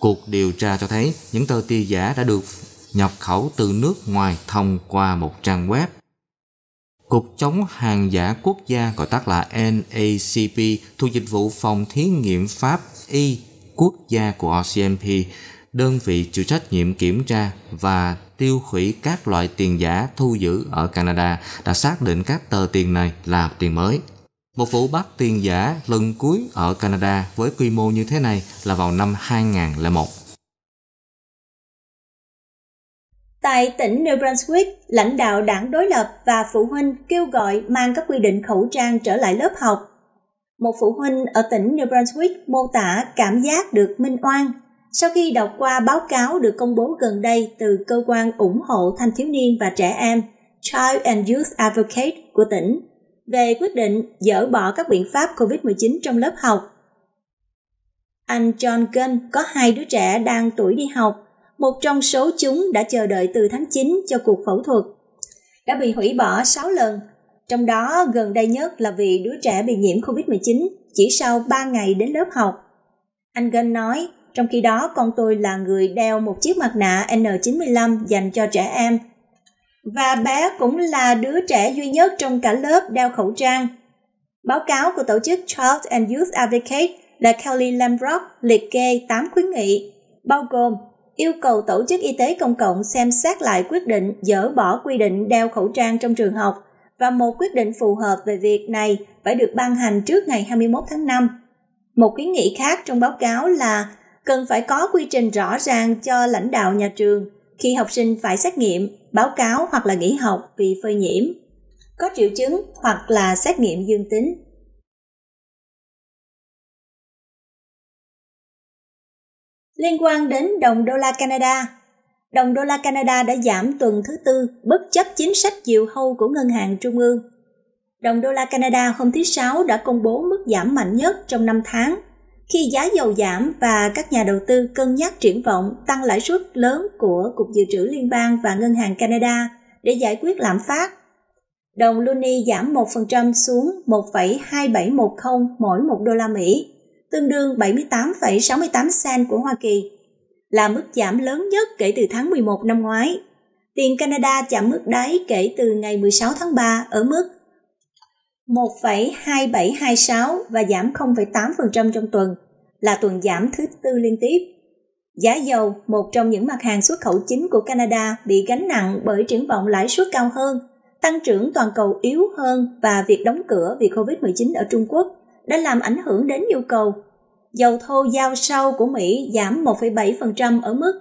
Cuộc điều tra cho thấy những tờ tiền giả đã được nhập khẩu từ nước ngoài thông qua một trang web. Cục chống hàng giả quốc gia gọi tắt là NACP thuộc dịch vụ phòng thí nghiệm Pháp Y quốc gia của RCMP, đơn vị chịu trách nhiệm kiểm tra và tiêu hủy các loại tiền giả thu giữ ở Canada đã xác định các tờ tiền này là tiền mới. Một vụ bắt tiền giả lần cuối ở Canada với quy mô như thế này là vào năm 2001. Tại tỉnh New Brunswick, lãnh đạo đảng đối lập và phụ huynh kêu gọi mang các quy định khẩu trang trở lại lớp học. Một phụ huynh ở tỉnh New Brunswick mô tả cảm giác được minh oan sau khi đọc qua báo cáo được công bố gần đây từ cơ quan ủng hộ thanh thiếu niên và trẻ em Child and Youth Advocate của tỉnh về quyết định dỡ bỏ các biện pháp COVID-19 trong lớp học. Anh John Gunn có hai đứa trẻ đang tuổi đi học. Một trong số chúng đã chờ đợi từ tháng 9 cho cuộc phẫu thuật. Đã bị hủy bỏ 6 lần, trong đó gần đây nhất là vì đứa trẻ bị nhiễm COVID-19 chỉ sau 3 ngày đến lớp học. Anh Gunn nói, trong khi đó con tôi là người đeo một chiếc mặt nạ N95 dành cho trẻ em và bé cũng là đứa trẻ duy nhất trong cả lớp đeo khẩu trang. Báo cáo của tổ chức Child and Youth Advocate là Kelly Lambrock liệt kê 8 khuyến nghị, bao gồm yêu cầu tổ chức y tế công cộng xem xét lại quyết định dỡ bỏ quy định đeo khẩu trang trong trường học và một quyết định phù hợp về việc này phải được ban hành trước ngày 21 tháng 5. Một khuyến nghị khác trong báo cáo là cần phải có quy trình rõ ràng cho lãnh đạo nhà trường – khi học sinh phải xét nghiệm, báo cáo hoặc là nghỉ học vì phơi nhiễm, có triệu chứng hoặc là xét nghiệm dương tính. Liên quan đến đồng đô la Canada, đồng đô la Canada đã giảm tuần thứ tư bất chấp chính sách chiều hâu của ngân hàng trung ương. Đồng đô la Canada hôm thứ Sáu đã công bố mức giảm mạnh nhất trong 5 tháng khi giá dầu giảm và các nhà đầu tư cân nhắc triển vọng tăng lãi suất lớn của Cục Dự trữ Liên bang và Ngân hàng Canada để giải quyết lạm phát. Đồng loonie giảm 1% xuống 1,2710 mỗi 1 đô la Mỹ, tương đương 78,68 sen của Hoa Kỳ, là mức giảm lớn nhất kể từ tháng 11 năm ngoái. Tiền Canada chạm mức đáy kể từ ngày 16 tháng 3 ở mức 1,2726 và giảm 0,8% trong tuần, là tuần giảm thứ tư liên tiếp. Giá dầu, một trong những mặt hàng xuất khẩu chính của Canada, bị gánh nặng bởi triển vọng lãi suất cao hơn, tăng trưởng toàn cầu yếu hơn và việc đóng cửa vì COVID-19 ở Trung Quốc đã làm ảnh hưởng đến nhu cầu. Dầu thô giao sau của Mỹ giảm 1,7% ở mức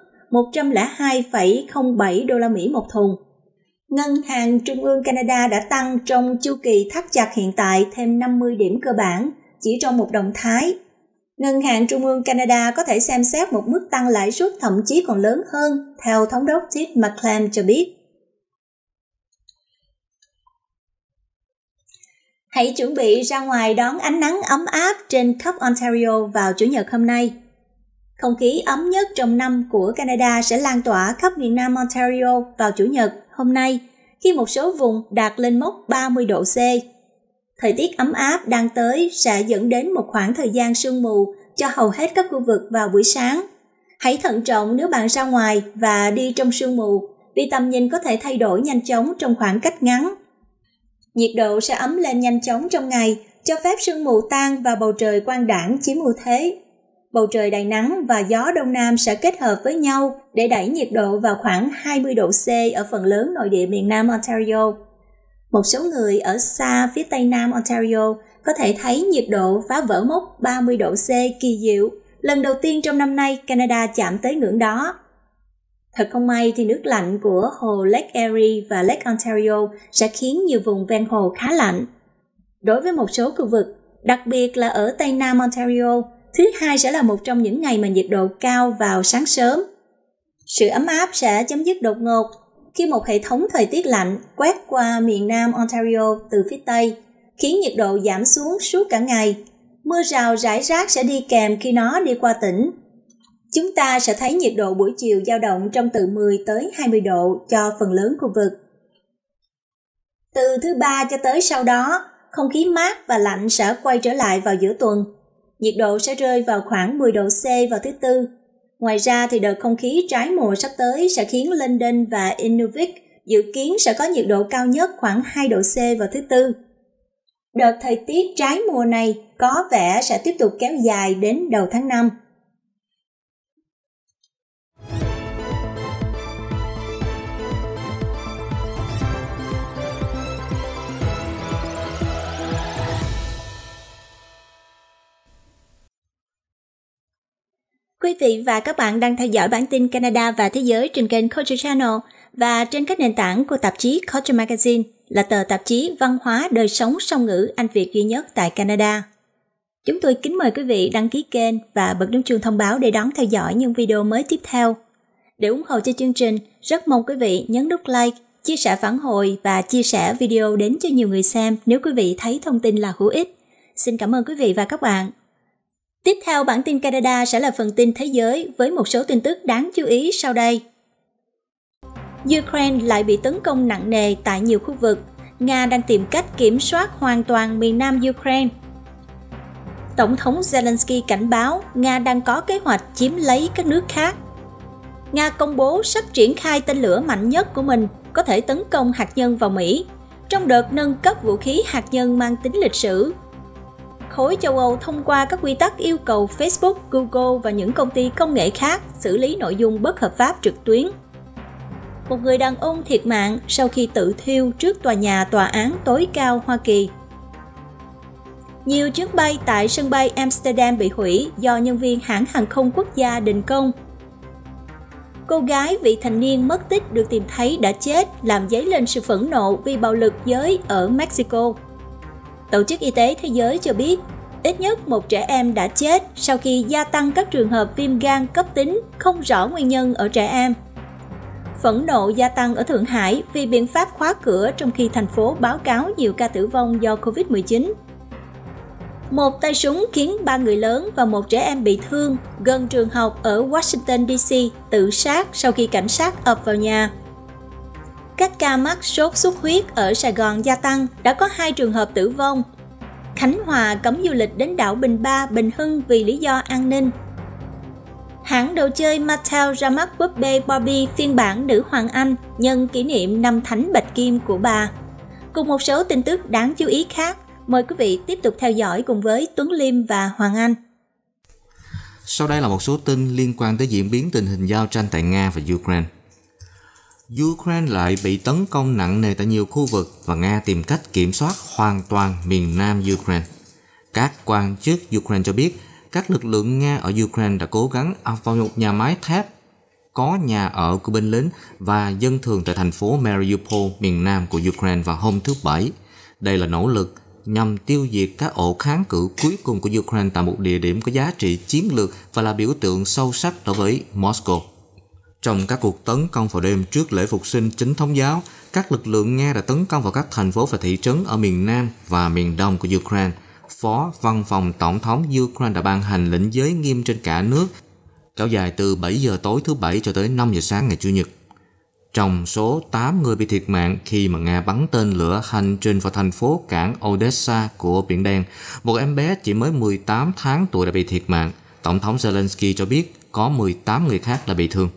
102,07 đô la Mỹ một thùng Ngân hàng Trung ương Canada đã tăng trong chu kỳ thắt chặt hiện tại thêm 50 điểm cơ bản chỉ trong một động thái. Ngân hàng Trung ương Canada có thể xem xét một mức tăng lãi suất thậm chí còn lớn hơn, theo thống đốc Ted McClam cho biết. Hãy chuẩn bị ra ngoài đón ánh nắng ấm áp trên khắp Ontario vào Chủ nhật hôm nay. Không khí ấm nhất trong năm của Canada sẽ lan tỏa khắp miền Nam Ontario vào Chủ nhật hôm nay khi một số vùng đạt lên mốc 30 độ C. Thời tiết ấm áp đang tới sẽ dẫn đến một khoảng thời gian sương mù cho hầu hết các khu vực vào buổi sáng. Hãy thận trọng nếu bạn ra ngoài và đi trong sương mù vì tầm nhìn có thể thay đổi nhanh chóng trong khoảng cách ngắn. Nhiệt độ sẽ ấm lên nhanh chóng trong ngày, cho phép sương mù tan và bầu trời quang đảng chiếm ưu thế bầu trời đầy nắng và gió đông nam sẽ kết hợp với nhau để đẩy nhiệt độ vào khoảng 20 độ C ở phần lớn nội địa miền Nam Ontario. Một số người ở xa phía tây nam Ontario có thể thấy nhiệt độ phá vỡ mốc 30 độ C kỳ diệu. Lần đầu tiên trong năm nay, Canada chạm tới ngưỡng đó. Thật không may thì nước lạnh của hồ Lake Erie và Lake Ontario sẽ khiến nhiều vùng ven hồ khá lạnh. Đối với một số khu vực, đặc biệt là ở Tây Nam Ontario, Thứ hai sẽ là một trong những ngày mà nhiệt độ cao vào sáng sớm. Sự ấm áp sẽ chấm dứt đột ngột khi một hệ thống thời tiết lạnh quét qua miền nam Ontario từ phía Tây, khiến nhiệt độ giảm xuống suốt cả ngày. Mưa rào rải rác sẽ đi kèm khi nó đi qua tỉnh. Chúng ta sẽ thấy nhiệt độ buổi chiều dao động trong từ 10 tới 20 độ cho phần lớn khu vực. Từ thứ ba cho tới sau đó, không khí mát và lạnh sẽ quay trở lại vào giữa tuần nhiệt độ sẽ rơi vào khoảng 10 độ C vào thứ Tư. Ngoài ra thì đợt không khí trái mùa sắp tới sẽ khiến London và Inuvik dự kiến sẽ có nhiệt độ cao nhất khoảng 2 độ C vào thứ Tư. Đợt thời tiết trái mùa này có vẻ sẽ tiếp tục kéo dài đến đầu tháng 5. Quý vị và các bạn đang theo dõi bản tin Canada và Thế giới trên kênh Culture Channel và trên các nền tảng của tạp chí Culture Magazine là tờ tạp chí văn hóa đời sống song ngữ Anh Việt duy nhất tại Canada. Chúng tôi kính mời quý vị đăng ký kênh và bật nút chuông thông báo để đón theo dõi những video mới tiếp theo. Để ủng hộ cho chương trình, rất mong quý vị nhấn nút like, chia sẻ phản hồi và chia sẻ video đến cho nhiều người xem nếu quý vị thấy thông tin là hữu ích. Xin cảm ơn quý vị và các bạn. Tiếp theo bản tin Canada sẽ là phần tin thế giới với một số tin tức đáng chú ý sau đây. Ukraine lại bị tấn công nặng nề tại nhiều khu vực. Nga đang tìm cách kiểm soát hoàn toàn miền nam Ukraine. Tổng thống Zelensky cảnh báo Nga đang có kế hoạch chiếm lấy các nước khác. Nga công bố sắp triển khai tên lửa mạnh nhất của mình có thể tấn công hạt nhân vào Mỹ trong đợt nâng cấp vũ khí hạt nhân mang tính lịch sử khối châu Âu thông qua các quy tắc yêu cầu Facebook, Google và những công ty công nghệ khác xử lý nội dung bất hợp pháp trực tuyến. Một người đàn ông thiệt mạng sau khi tự thiêu trước tòa nhà tòa án tối cao Hoa Kỳ. Nhiều chuyến bay tại sân bay Amsterdam bị hủy do nhân viên hãng hàng không quốc gia đình công. Cô gái vị thành niên mất tích được tìm thấy đã chết làm dấy lên sự phẫn nộ vì bạo lực giới ở Mexico. Tổ chức Y tế Thế giới cho biết, ít nhất một trẻ em đã chết sau khi gia tăng các trường hợp viêm gan cấp tính không rõ nguyên nhân ở trẻ em. Phẫn nộ gia tăng ở Thượng Hải vì biện pháp khóa cửa trong khi thành phố báo cáo nhiều ca tử vong do Covid-19. Một tay súng khiến ba người lớn và một trẻ em bị thương gần trường học ở Washington DC tự sát sau khi cảnh sát ập vào nhà các ca mắc sốt xuất huyết ở Sài Gòn gia tăng, đã có hai trường hợp tử vong. Khánh Hòa cấm du lịch đến đảo Bình Ba, Bình Hưng vì lý do an ninh. Hãng đồ chơi Mattel ra mắt búp bê Barbie phiên bản nữ hoàng Anh nhân kỷ niệm năm thánh bạch kim của bà. Cùng một số tin tức đáng chú ý khác, mời quý vị tiếp tục theo dõi cùng với Tuấn Liêm và Hoàng Anh. Sau đây là một số tin liên quan tới diễn biến tình hình giao tranh tại Nga và Ukraine. Ukraine lại bị tấn công nặng nề tại nhiều khu vực và Nga tìm cách kiểm soát hoàn toàn miền nam Ukraine. Các quan chức Ukraine cho biết các lực lượng Nga ở Ukraine đã cố gắng ập vào một nhà máy thép có nhà ở của binh lính và dân thường tại thành phố Mariupol, miền nam của Ukraine vào hôm thứ Bảy. Đây là nỗ lực nhằm tiêu diệt các ổ kháng cự cuối cùng của Ukraine tại một địa điểm có giá trị chiến lược và là biểu tượng sâu sắc đối với Moscow. Trong các cuộc tấn công vào đêm trước lễ phục sinh chính thống giáo, các lực lượng Nga đã tấn công vào các thành phố và thị trấn ở miền Nam và miền Đông của Ukraine. Phó Văn phòng Tổng thống Ukraine đã ban hành lệnh giới nghiêm trên cả nước, kéo dài từ 7 giờ tối thứ Bảy cho tới 5 giờ sáng ngày Chủ nhật. Trong số 8 người bị thiệt mạng khi mà Nga bắn tên lửa hành trình vào thành phố cảng Odessa của Biển Đen, một em bé chỉ mới 18 tháng tuổi đã bị thiệt mạng. Tổng thống Zelensky cho biết có 18 người khác là bị thương.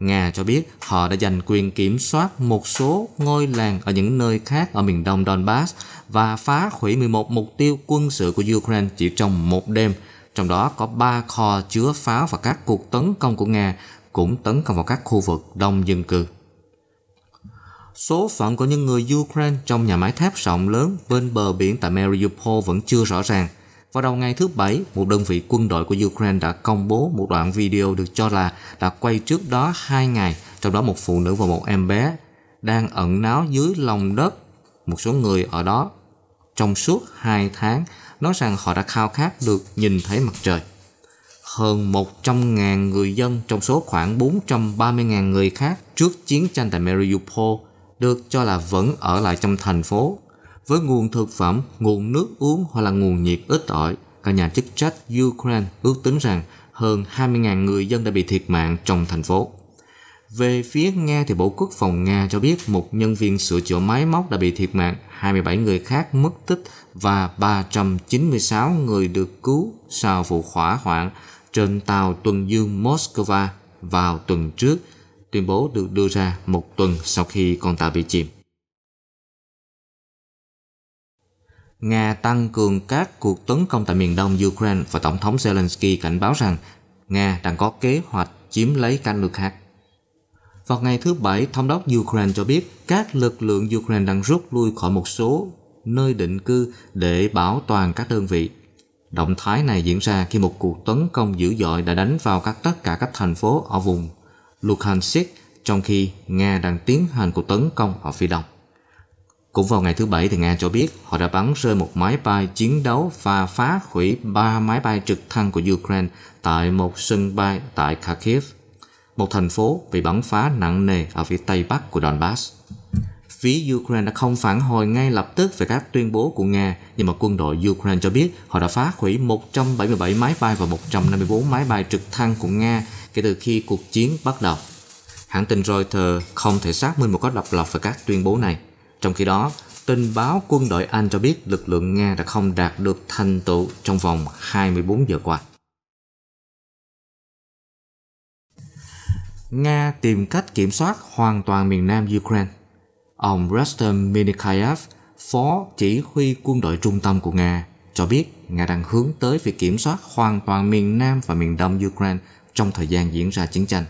Nga cho biết họ đã giành quyền kiểm soát một số ngôi làng ở những nơi khác ở miền đông Donbass và phá hủy 11 mục tiêu quân sự của Ukraine chỉ trong một đêm, trong đó có 3 kho chứa pháo và các cuộc tấn công của Nga cũng tấn công vào các khu vực đông dân cư. Số phận của những người Ukraine trong nhà máy thép rộng lớn bên bờ biển tại Mariupol vẫn chưa rõ ràng. Vào đầu ngày thứ Bảy, một đơn vị quân đội của Ukraine đã công bố một đoạn video được cho là đã quay trước đó hai ngày, trong đó một phụ nữ và một em bé đang ẩn náu dưới lòng đất. Một số người ở đó trong suốt hai tháng nói rằng họ đã khao khát được nhìn thấy mặt trời. Hơn 100.000 người dân trong số khoảng 430.000 người khác trước chiến tranh tại Mariupol được cho là vẫn ở lại trong thành phố với nguồn thực phẩm, nguồn nước uống hoặc là nguồn nhiệt ít ỏi. Các nhà chức trách Ukraine ước tính rằng hơn 20.000 người dân đã bị thiệt mạng trong thành phố. Về phía Nga thì Bộ Quốc phòng Nga cho biết một nhân viên sửa chữa máy móc đã bị thiệt mạng, 27 người khác mất tích và 396 người được cứu sau vụ hỏa hoạn trên tàu tuần dương Moscow vào tuần trước, tuyên bố được đưa ra một tuần sau khi con tàu bị chìm. Nga tăng cường các cuộc tấn công tại miền đông Ukraine và Tổng thống Zelensky cảnh báo rằng Nga đang có kế hoạch chiếm lấy căn nước khác. Vào ngày thứ Bảy, Thống đốc Ukraine cho biết các lực lượng Ukraine đang rút lui khỏi một số nơi định cư để bảo toàn các đơn vị. Động thái này diễn ra khi một cuộc tấn công dữ dội đã đánh vào các tất cả các thành phố ở vùng Luhansk, trong khi Nga đang tiến hành cuộc tấn công ở phía đông. Cũng vào ngày thứ Bảy thì Nga cho biết họ đã bắn rơi một máy bay chiến đấu và phá hủy ba máy bay trực thăng của Ukraine tại một sân bay tại Kharkiv, một thành phố bị bắn phá nặng nề ở phía tây bắc của Donbass. Phía Ukraine đã không phản hồi ngay lập tức về các tuyên bố của Nga, nhưng mà quân đội Ukraine cho biết họ đã phá hủy 177 máy bay và 154 máy bay trực thăng của Nga kể từ khi cuộc chiến bắt đầu. Hãng tin Reuters không thể xác minh một cách độc lập về các tuyên bố này. Trong khi đó, tin báo quân đội Anh cho biết lực lượng Nga đã không đạt được thành tựu trong vòng 24 giờ qua. Nga tìm cách kiểm soát hoàn toàn miền nam Ukraine. Ông Rustem minikayev phó chỉ huy quân đội trung tâm của Nga, cho biết Nga đang hướng tới việc kiểm soát hoàn toàn miền nam và miền đông Ukraine trong thời gian diễn ra chiến tranh.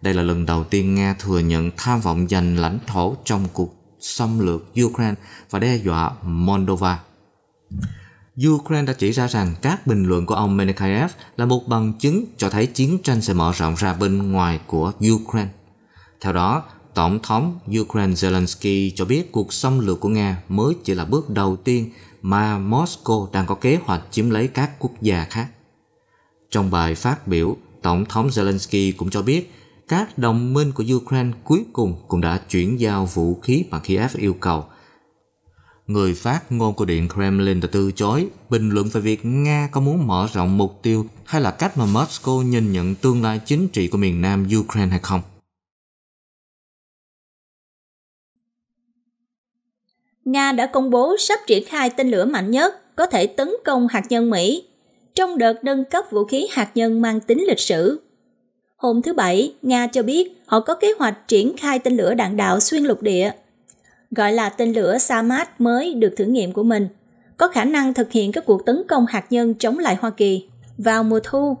Đây là lần đầu tiên Nga thừa nhận tham vọng giành lãnh thổ trong cuộc xâm lược Ukraine và đe dọa Moldova. Ukraine đã chỉ ra rằng các bình luận của ông Menekayev là một bằng chứng cho thấy chiến tranh sẽ mở rộng ra bên ngoài của Ukraine. Theo đó, Tổng thống Ukraine Zelensky cho biết cuộc xâm lược của Nga mới chỉ là bước đầu tiên mà Moscow đang có kế hoạch chiếm lấy các quốc gia khác. Trong bài phát biểu, Tổng thống Zelensky cũng cho biết các đồng minh của Ukraine cuối cùng cũng đã chuyển giao vũ khí mà Kiev yêu cầu. Người phát ngôn của Điện Kremlin đã từ chối bình luận về việc Nga có muốn mở rộng mục tiêu hay là cách mà Moscow nhìn nhận tương lai chính trị của miền nam Ukraine hay không. Nga đã công bố sắp triển khai tên lửa mạnh nhất có thể tấn công hạt nhân Mỹ trong đợt nâng cấp vũ khí hạt nhân mang tính lịch sử Hôm thứ Bảy, Nga cho biết họ có kế hoạch triển khai tên lửa đạn đạo xuyên lục địa, gọi là tên lửa Samad mới được thử nghiệm của mình, có khả năng thực hiện các cuộc tấn công hạt nhân chống lại Hoa Kỳ vào mùa thu.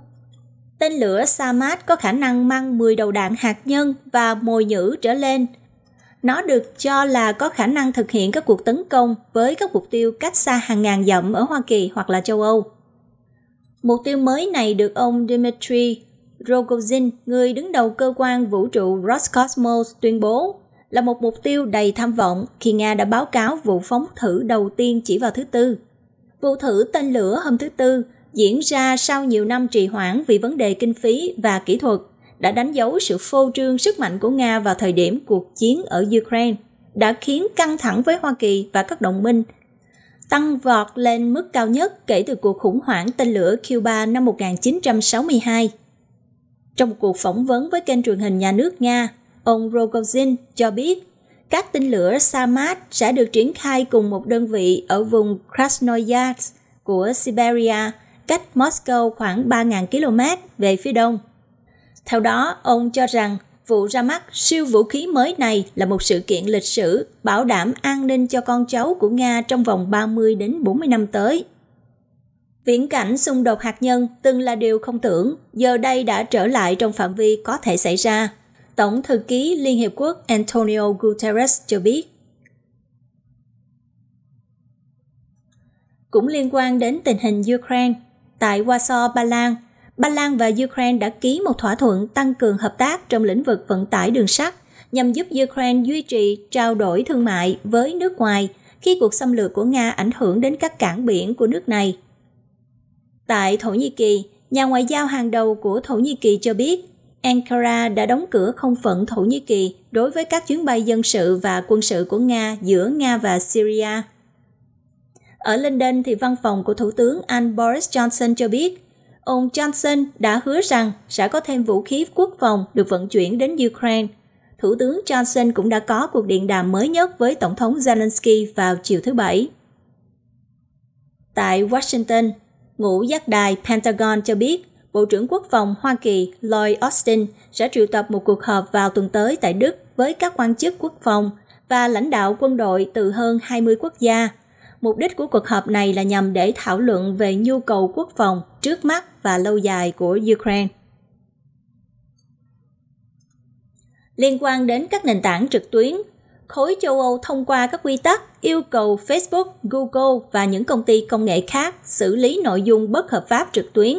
Tên lửa Samad có khả năng mang 10 đầu đạn hạt nhân và mồi nhữ trở lên. Nó được cho là có khả năng thực hiện các cuộc tấn công với các mục tiêu cách xa hàng ngàn dặm ở Hoa Kỳ hoặc là châu Âu. Mục tiêu mới này được ông Dmitry Rogozin, người đứng đầu cơ quan vũ trụ Roscosmos tuyên bố là một mục tiêu đầy tham vọng khi Nga đã báo cáo vụ phóng thử đầu tiên chỉ vào thứ Tư. Vụ thử tên lửa hôm thứ Tư diễn ra sau nhiều năm trì hoãn vì vấn đề kinh phí và kỹ thuật đã đánh dấu sự phô trương sức mạnh của Nga vào thời điểm cuộc chiến ở Ukraine, đã khiến căng thẳng với Hoa Kỳ và các đồng minh tăng vọt lên mức cao nhất kể từ cuộc khủng hoảng tên lửa Cuba năm 1962. Trong một cuộc phỏng vấn với kênh truyền hình nhà nước Nga, ông Rogozin cho biết các tên lửa Samad sẽ được triển khai cùng một đơn vị ở vùng Krasnoyarsk của Siberia, cách Moscow khoảng 3.000 km về phía đông. Theo đó, ông cho rằng vụ ra mắt siêu vũ khí mới này là một sự kiện lịch sử bảo đảm an ninh cho con cháu của Nga trong vòng 30 đến 40 năm tới. Viễn cảnh xung đột hạt nhân từng là điều không tưởng, giờ đây đã trở lại trong phạm vi có thể xảy ra. Tổng thư ký Liên Hiệp Quốc Antonio Guterres cho biết. Cũng liên quan đến tình hình Ukraine, tại Warsaw, Ba Lan, Ba Lan và Ukraine đã ký một thỏa thuận tăng cường hợp tác trong lĩnh vực vận tải đường sắt nhằm giúp Ukraine duy trì trao đổi thương mại với nước ngoài khi cuộc xâm lược của Nga ảnh hưởng đến các cảng biển của nước này – Tại Thổ Nhĩ Kỳ, nhà ngoại giao hàng đầu của Thổ Nhĩ Kỳ cho biết Ankara đã đóng cửa không phận Thổ Nhĩ Kỳ đối với các chuyến bay dân sự và quân sự của Nga giữa Nga và Syria. Ở London thì văn phòng của Thủ tướng Anh Boris Johnson cho biết, ông Johnson đã hứa rằng sẽ có thêm vũ khí quốc phòng được vận chuyển đến Ukraine. Thủ tướng Johnson cũng đã có cuộc điện đàm mới nhất với Tổng thống Zelensky vào chiều thứ Bảy. Tại Washington, Ngũ giác đài Pentagon cho biết, Bộ trưởng Quốc phòng Hoa Kỳ Lloyd Austin sẽ triệu tập một cuộc họp vào tuần tới tại Đức với các quan chức quốc phòng và lãnh đạo quân đội từ hơn 20 quốc gia. Mục đích của cuộc họp này là nhằm để thảo luận về nhu cầu quốc phòng trước mắt và lâu dài của Ukraine. Liên quan đến các nền tảng trực tuyến, khối châu Âu thông qua các quy tắc yêu cầu Facebook, Google và những công ty công nghệ khác xử lý nội dung bất hợp pháp trực tuyến.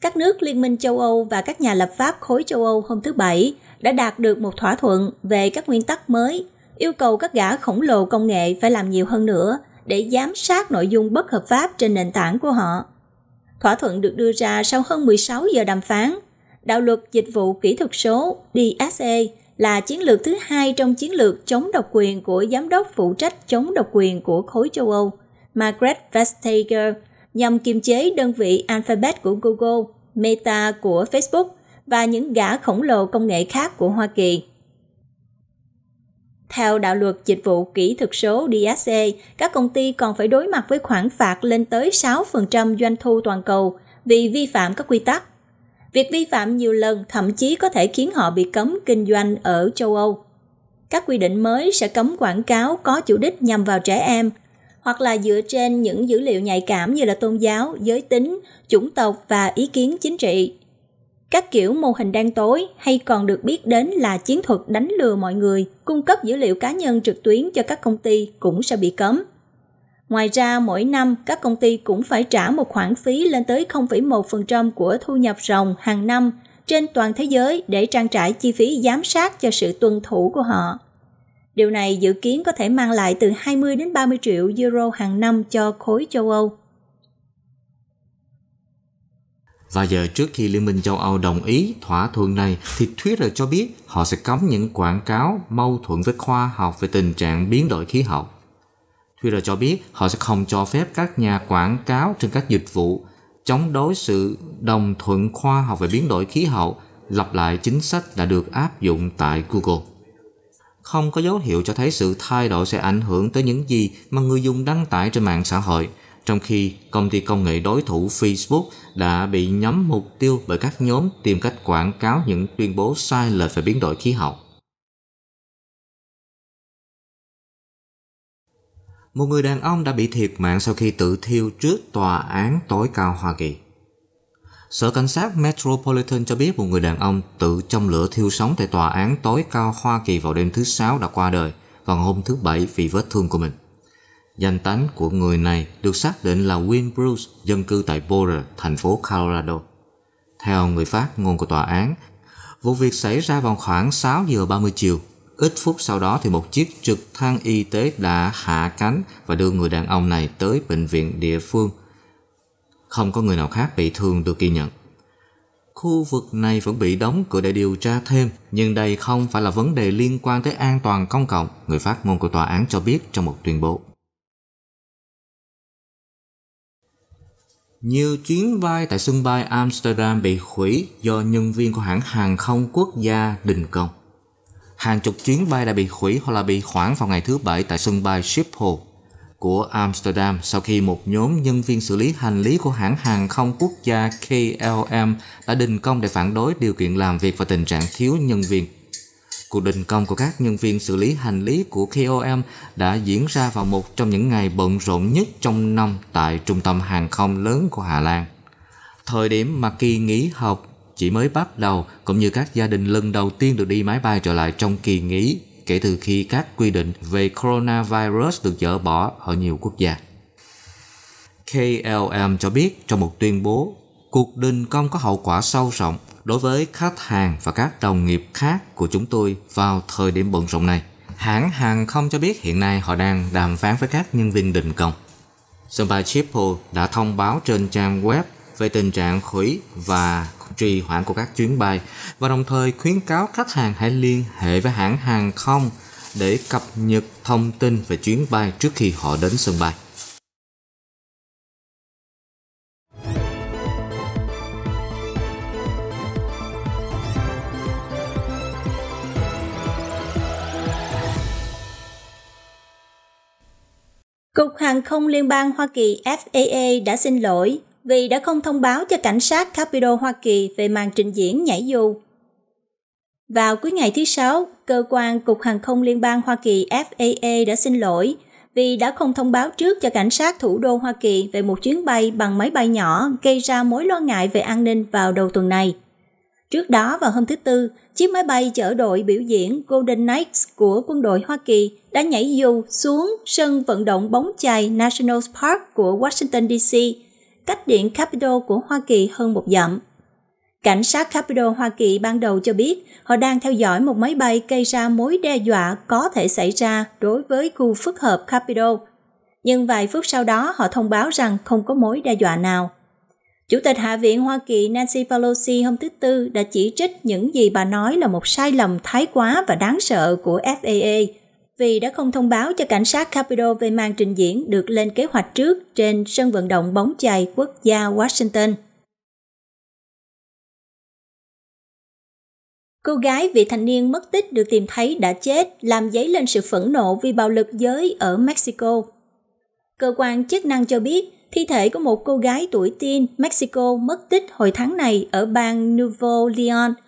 Các nước Liên minh châu Âu và các nhà lập pháp khối châu Âu hôm thứ Bảy đã đạt được một thỏa thuận về các nguyên tắc mới, yêu cầu các gã khổng lồ công nghệ phải làm nhiều hơn nữa để giám sát nội dung bất hợp pháp trên nền tảng của họ. Thỏa thuận được đưa ra sau hơn 16 giờ đàm phán. Đạo luật Dịch vụ Kỹ thuật số DSA là chiến lược thứ hai trong chiến lược chống độc quyền của giám đốc phụ trách chống độc quyền của khối châu Âu, Margaret Vestager, nhằm kiềm chế đơn vị Alphabet của Google, Meta của Facebook và những gã khổng lồ công nghệ khác của Hoa Kỳ. Theo đạo luật dịch vụ kỹ thuật số DSA, các công ty còn phải đối mặt với khoản phạt lên tới 6% doanh thu toàn cầu vì vi phạm các quy tắc Việc vi phạm nhiều lần thậm chí có thể khiến họ bị cấm kinh doanh ở châu Âu. Các quy định mới sẽ cấm quảng cáo có chủ đích nhằm vào trẻ em hoặc là dựa trên những dữ liệu nhạy cảm như là tôn giáo, giới tính, chủng tộc và ý kiến chính trị. Các kiểu mô hình đen tối hay còn được biết đến là chiến thuật đánh lừa mọi người, cung cấp dữ liệu cá nhân trực tuyến cho các công ty cũng sẽ bị cấm. Ngoài ra, mỗi năm, các công ty cũng phải trả một khoản phí lên tới 0,1% của thu nhập ròng hàng năm trên toàn thế giới để trang trải chi phí giám sát cho sự tuân thủ của họ. Điều này dự kiến có thể mang lại từ 20 đến 30 triệu euro hàng năm cho khối châu Âu. Và giờ trước khi Liên minh châu Âu đồng ý thỏa thuận này thì Twitter cho biết họ sẽ cấm những quảng cáo mâu thuẫn với khoa học về tình trạng biến đổi khí hậu. Twitter cho biết họ sẽ không cho phép các nhà quảng cáo trên các dịch vụ chống đối sự đồng thuận khoa học về biến đổi khí hậu, lặp lại chính sách đã được áp dụng tại Google. Không có dấu hiệu cho thấy sự thay đổi sẽ ảnh hưởng tới những gì mà người dùng đăng tải trên mạng xã hội, trong khi công ty công nghệ đối thủ Facebook đã bị nhắm mục tiêu bởi các nhóm tìm cách quảng cáo những tuyên bố sai lệch về biến đổi khí hậu. một người đàn ông đã bị thiệt mạng sau khi tự thiêu trước tòa án tối cao Hoa Kỳ. Sở Cảnh sát Metropolitan cho biết một người đàn ông tự trong lửa thiêu sống tại tòa án tối cao Hoa Kỳ vào đêm thứ Sáu đã qua đời vào hôm thứ Bảy vì vết thương của mình. Danh tánh của người này được xác định là Win Bruce, dân cư tại Boulder, thành phố Colorado. Theo người phát ngôn của tòa án, vụ việc xảy ra vào khoảng 6 giờ 30 chiều Ít phút sau đó thì một chiếc trực thăng y tế đã hạ cánh và đưa người đàn ông này tới bệnh viện địa phương. Không có người nào khác bị thương được ghi nhận. Khu vực này vẫn bị đóng cửa để điều tra thêm, nhưng đây không phải là vấn đề liên quan tới an toàn công cộng, người phát ngôn của tòa án cho biết trong một tuyên bố. Nhiều chuyến bay tại sân bay Amsterdam bị hủy do nhân viên của hãng hàng không quốc gia đình công hàng chục chuyến bay đã bị hủy hoặc là bị hoãn vào ngày thứ Bảy tại sân bay Schiphol của Amsterdam sau khi một nhóm nhân viên xử lý hành lý của hãng hàng không quốc gia KLM đã đình công để phản đối điều kiện làm việc và tình trạng thiếu nhân viên. Cuộc đình công của các nhân viên xử lý hành lý của KLM đã diễn ra vào một trong những ngày bận rộn nhất trong năm tại trung tâm hàng không lớn của Hà Lan. Thời điểm mà kỳ nghỉ học chỉ mới bắt đầu cũng như các gia đình lần đầu tiên được đi máy bay trở lại trong kỳ nghỉ kể từ khi các quy định về coronavirus được dỡ bỏ ở nhiều quốc gia. KLM cho biết trong một tuyên bố, cuộc đình công có hậu quả sâu rộng đối với khách hàng và các đồng nghiệp khác của chúng tôi vào thời điểm bận rộn này. Hãng hàng không cho biết hiện nay họ đang đàm phán với các nhân viên đình công. Sân bay Schiphol đã thông báo trên trang web về tình trạng hủy và trì hoãn của các chuyến bay và đồng thời khuyến cáo khách hàng hãy liên hệ với hãng hàng không để cập nhật thông tin về chuyến bay trước khi họ đến sân bay. Cục Hàng không Liên bang Hoa Kỳ FAA đã xin lỗi vì đã không thông báo cho cảnh sát Capitol Hoa Kỳ về màn trình diễn nhảy dù. Vào cuối ngày thứ Sáu, cơ quan Cục Hàng không Liên bang Hoa Kỳ FAA đã xin lỗi vì đã không thông báo trước cho cảnh sát thủ đô Hoa Kỳ về một chuyến bay bằng máy bay nhỏ gây ra mối lo ngại về an ninh vào đầu tuần này. Trước đó vào hôm thứ Tư, chiếc máy bay chở đội biểu diễn Golden Knights của quân đội Hoa Kỳ đã nhảy dù xuống sân vận động bóng chày National Park của Washington DC cách điện Capitol của Hoa Kỳ hơn một dặm. Cảnh sát Capitol Hoa Kỳ ban đầu cho biết họ đang theo dõi một máy bay gây ra mối đe dọa có thể xảy ra đối với khu phức hợp Capitol. Nhưng vài phút sau đó họ thông báo rằng không có mối đe dọa nào. Chủ tịch Hạ viện Hoa Kỳ Nancy Pelosi hôm thứ Tư đã chỉ trích những gì bà nói là một sai lầm thái quá và đáng sợ của FAA vì đã không thông báo cho cảnh sát Capitol về màn trình diễn được lên kế hoạch trước trên sân vận động bóng chày quốc gia Washington. Cô gái vị thành niên mất tích được tìm thấy đã chết làm dấy lên sự phẫn nộ vì bạo lực giới ở Mexico. Cơ quan chức năng cho biết thi thể của một cô gái tuổi teen Mexico mất tích hồi tháng này ở bang Nuevo Leon –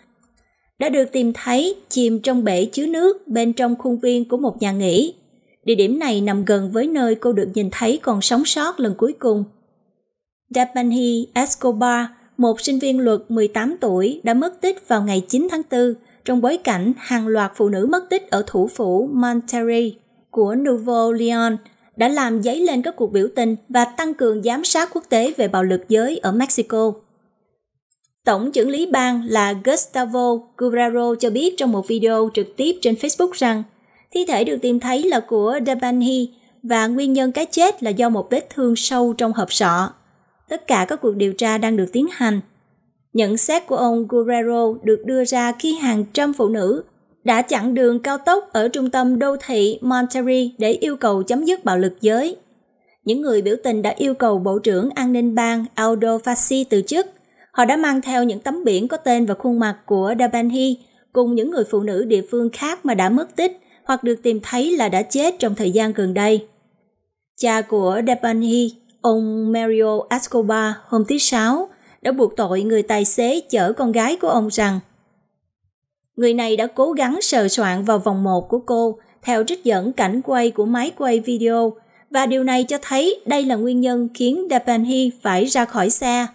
đã được tìm thấy chìm trong bể chứa nước bên trong khuôn viên của một nhà nghỉ. Địa điểm này nằm gần với nơi cô được nhìn thấy còn sống sót lần cuối cùng. Dapanhi Escobar, một sinh viên luật 18 tuổi đã mất tích vào ngày 9 tháng 4 trong bối cảnh hàng loạt phụ nữ mất tích ở thủ phủ Monterrey của Nouveau Leon đã làm dấy lên các cuộc biểu tình và tăng cường giám sát quốc tế về bạo lực giới ở Mexico. Tổng trưởng lý bang là Gustavo Guerrero cho biết trong một video trực tiếp trên Facebook rằng thi thể được tìm thấy là của Dabanhi và nguyên nhân cái chết là do một vết thương sâu trong hộp sọ. Tất cả các cuộc điều tra đang được tiến hành. Nhận xét của ông Guerrero được đưa ra khi hàng trăm phụ nữ đã chặn đường cao tốc ở trung tâm đô thị Monterey để yêu cầu chấm dứt bạo lực giới. Những người biểu tình đã yêu cầu Bộ trưởng An ninh bang Aldo Fassi từ chức – họ đã mang theo những tấm biển có tên và khuôn mặt của Dabanhi cùng những người phụ nữ địa phương khác mà đã mất tích hoặc được tìm thấy là đã chết trong thời gian gần đây. Cha của Dabanhi, ông Mario Escobar hôm thứ Sáu, đã buộc tội người tài xế chở con gái của ông rằng Người này đã cố gắng sờ soạn vào vòng 1 của cô theo trích dẫn cảnh quay của máy quay video và điều này cho thấy đây là nguyên nhân khiến Dabanhi phải ra khỏi xe.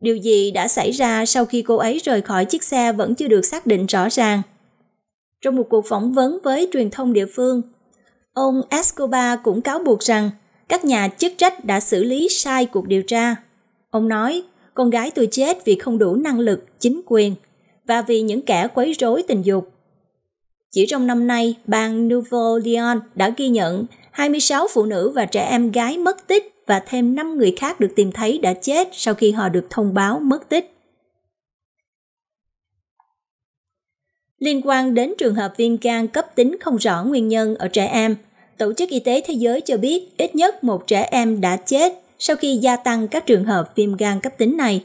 Điều gì đã xảy ra sau khi cô ấy rời khỏi chiếc xe vẫn chưa được xác định rõ ràng. Trong một cuộc phỏng vấn với truyền thông địa phương, ông Escobar cũng cáo buộc rằng các nhà chức trách đã xử lý sai cuộc điều tra. Ông nói, con gái tôi chết vì không đủ năng lực, chính quyền và vì những kẻ quấy rối tình dục. Chỉ trong năm nay, bang Nouveau Leon đã ghi nhận 26 phụ nữ và trẻ em gái mất tích và thêm 5 người khác được tìm thấy đã chết sau khi họ được thông báo mất tích. Liên quan đến trường hợp viêm gan cấp tính không rõ nguyên nhân ở trẻ em, Tổ chức Y tế Thế giới cho biết ít nhất một trẻ em đã chết sau khi gia tăng các trường hợp viêm gan cấp tính này.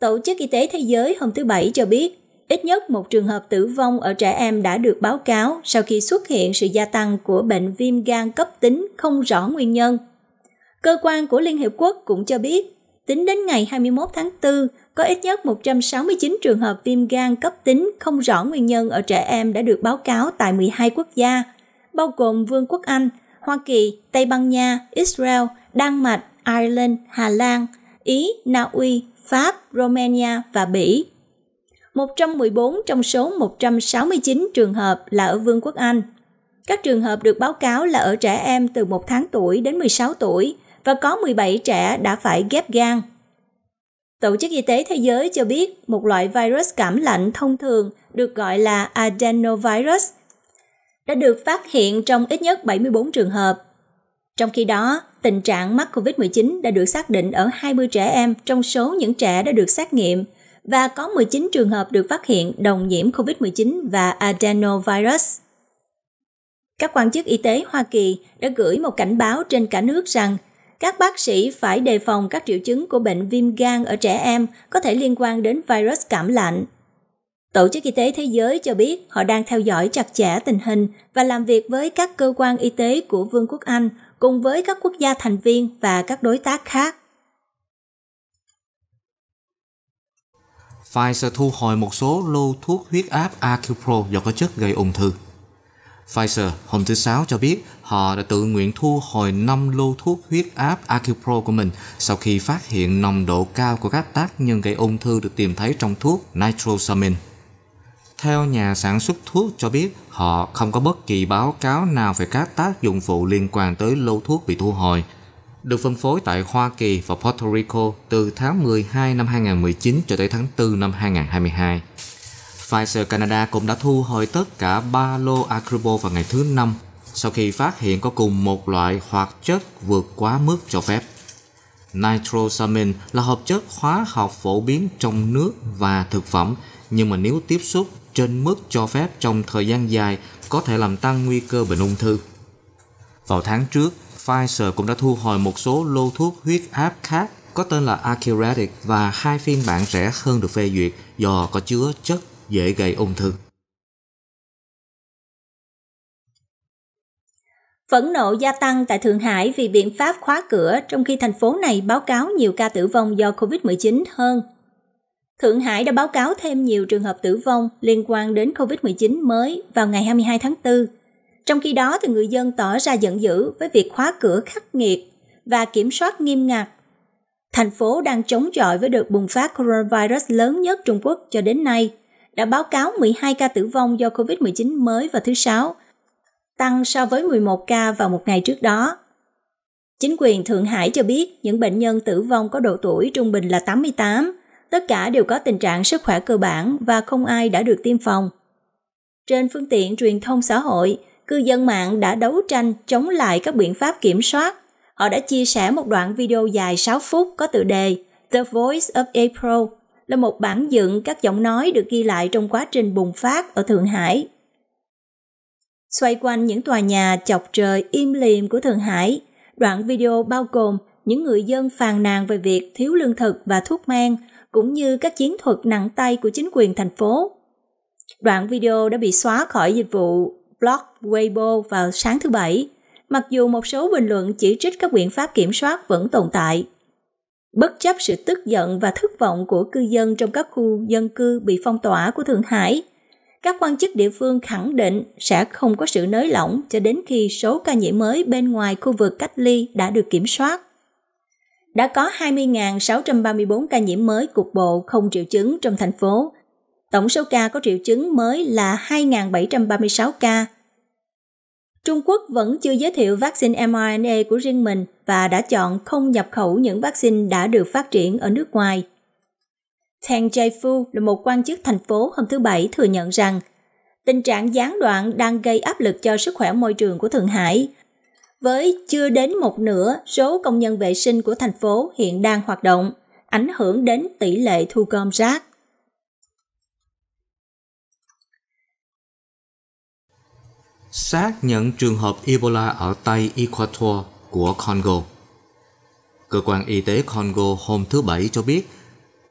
Tổ chức Y tế Thế giới hôm thứ Bảy cho biết ít nhất một trường hợp tử vong ở trẻ em đã được báo cáo sau khi xuất hiện sự gia tăng của bệnh viêm gan cấp tính không rõ nguyên nhân Cơ quan của Liên Hiệp Quốc cũng cho biết, tính đến ngày 21 tháng 4, có ít nhất 169 trường hợp viêm gan cấp tính không rõ nguyên nhân ở trẻ em đã được báo cáo tại 12 quốc gia, bao gồm Vương quốc Anh, Hoa Kỳ, Tây Ban Nha, Israel, Đan Mạch, Ireland, Hà Lan, Ý, Na Uy, Pháp, Romania và Bỉ. 114 trong số 169 trường hợp là ở Vương quốc Anh. Các trường hợp được báo cáo là ở trẻ em từ 1 tháng tuổi đến 16 tuổi, và có 17 trẻ đã phải ghép gan. Tổ chức Y tế Thế giới cho biết một loại virus cảm lạnh thông thường được gọi là adenovirus đã được phát hiện trong ít nhất 74 trường hợp. Trong khi đó, tình trạng mắc COVID-19 đã được xác định ở 20 trẻ em trong số những trẻ đã được xét nghiệm và có 19 trường hợp được phát hiện đồng nhiễm COVID-19 và adenovirus. Các quan chức y tế Hoa Kỳ đã gửi một cảnh báo trên cả nước rằng các bác sĩ phải đề phòng các triệu chứng của bệnh viêm gan ở trẻ em có thể liên quan đến virus cảm lạnh. Tổ chức Y tế Thế giới cho biết họ đang theo dõi chặt chẽ tình hình và làm việc với các cơ quan y tế của Vương quốc Anh cùng với các quốc gia thành viên và các đối tác khác. Pfizer thu hồi một số lô thuốc huyết áp Acupro do có chất gây ung thư. Pfizer hôm thứ Sáu cho biết họ đã tự nguyện thu hồi 5 lô thuốc huyết áp Acupro của mình sau khi phát hiện nồng độ cao của các tác nhân gây ung thư được tìm thấy trong thuốc nitrosamine. Theo nhà sản xuất thuốc cho biết, họ không có bất kỳ báo cáo nào về các tác dụng phụ liên quan tới lô thuốc bị thu hồi. Được phân phối tại Hoa Kỳ và Puerto Rico từ tháng 12 năm 2019 cho tới tháng 4 năm 2022. Pfizer Canada cũng đã thu hồi tất cả ba lô Acrobo vào ngày thứ năm sau khi phát hiện có cùng một loại hoạt chất vượt quá mức cho phép. Nitrosamine là hợp chất hóa học phổ biến trong nước và thực phẩm, nhưng mà nếu tiếp xúc trên mức cho phép trong thời gian dài có thể làm tăng nguy cơ bệnh ung thư. Vào tháng trước, Pfizer cũng đã thu hồi một số lô thuốc huyết áp khác có tên là Accuratic và hai phiên bản rẻ hơn được phê duyệt do có chứa chất dễ gây ung thư. Phẫn nộ gia tăng tại Thượng Hải vì biện pháp khóa cửa trong khi thành phố này báo cáo nhiều ca tử vong do COVID-19 hơn. Thượng Hải đã báo cáo thêm nhiều trường hợp tử vong liên quan đến COVID-19 mới vào ngày 22 tháng 4. Trong khi đó, thì người dân tỏ ra giận dữ với việc khóa cửa khắc nghiệt và kiểm soát nghiêm ngặt. Thành phố đang chống chọi với đợt bùng phát coronavirus lớn nhất Trung Quốc cho đến nay – đã báo cáo 12 ca tử vong do COVID-19 mới vào thứ Sáu, tăng so với 11 ca vào một ngày trước đó. Chính quyền Thượng Hải cho biết những bệnh nhân tử vong có độ tuổi trung bình là 88, tất cả đều có tình trạng sức khỏe cơ bản và không ai đã được tiêm phòng. Trên phương tiện truyền thông xã hội, cư dân mạng đã đấu tranh chống lại các biện pháp kiểm soát. Họ đã chia sẻ một đoạn video dài 6 phút có tựa đề The Voice of April là một bản dựng các giọng nói được ghi lại trong quá trình bùng phát ở Thượng Hải. Xoay quanh những tòa nhà chọc trời im lìm của Thượng Hải, đoạn video bao gồm những người dân phàn nàn về việc thiếu lương thực và thuốc men, cũng như các chiến thuật nặng tay của chính quyền thành phố. Đoạn video đã bị xóa khỏi dịch vụ blog Weibo vào sáng thứ Bảy, mặc dù một số bình luận chỉ trích các biện pháp kiểm soát vẫn tồn tại bất chấp sự tức giận và thất vọng của cư dân trong các khu dân cư bị phong tỏa của Thượng Hải. Các quan chức địa phương khẳng định sẽ không có sự nới lỏng cho đến khi số ca nhiễm mới bên ngoài khu vực cách ly đã được kiểm soát. Đã có 20.634 ca nhiễm mới cục bộ không triệu chứng trong thành phố. Tổng số ca có triệu chứng mới là 2.736 ca, Trung Quốc vẫn chưa giới thiệu vaccine mRNA của riêng mình và đã chọn không nhập khẩu những vaccine đã được phát triển ở nước ngoài. Tang Jae-fu là một quan chức thành phố hôm thứ Bảy thừa nhận rằng tình trạng gián đoạn đang gây áp lực cho sức khỏe môi trường của Thượng Hải. Với chưa đến một nửa số công nhân vệ sinh của thành phố hiện đang hoạt động, ảnh hưởng đến tỷ lệ thu gom rác. xác nhận trường hợp Ebola ở Tây Ecuador của Congo. Cơ quan Y tế Congo hôm thứ Bảy cho biết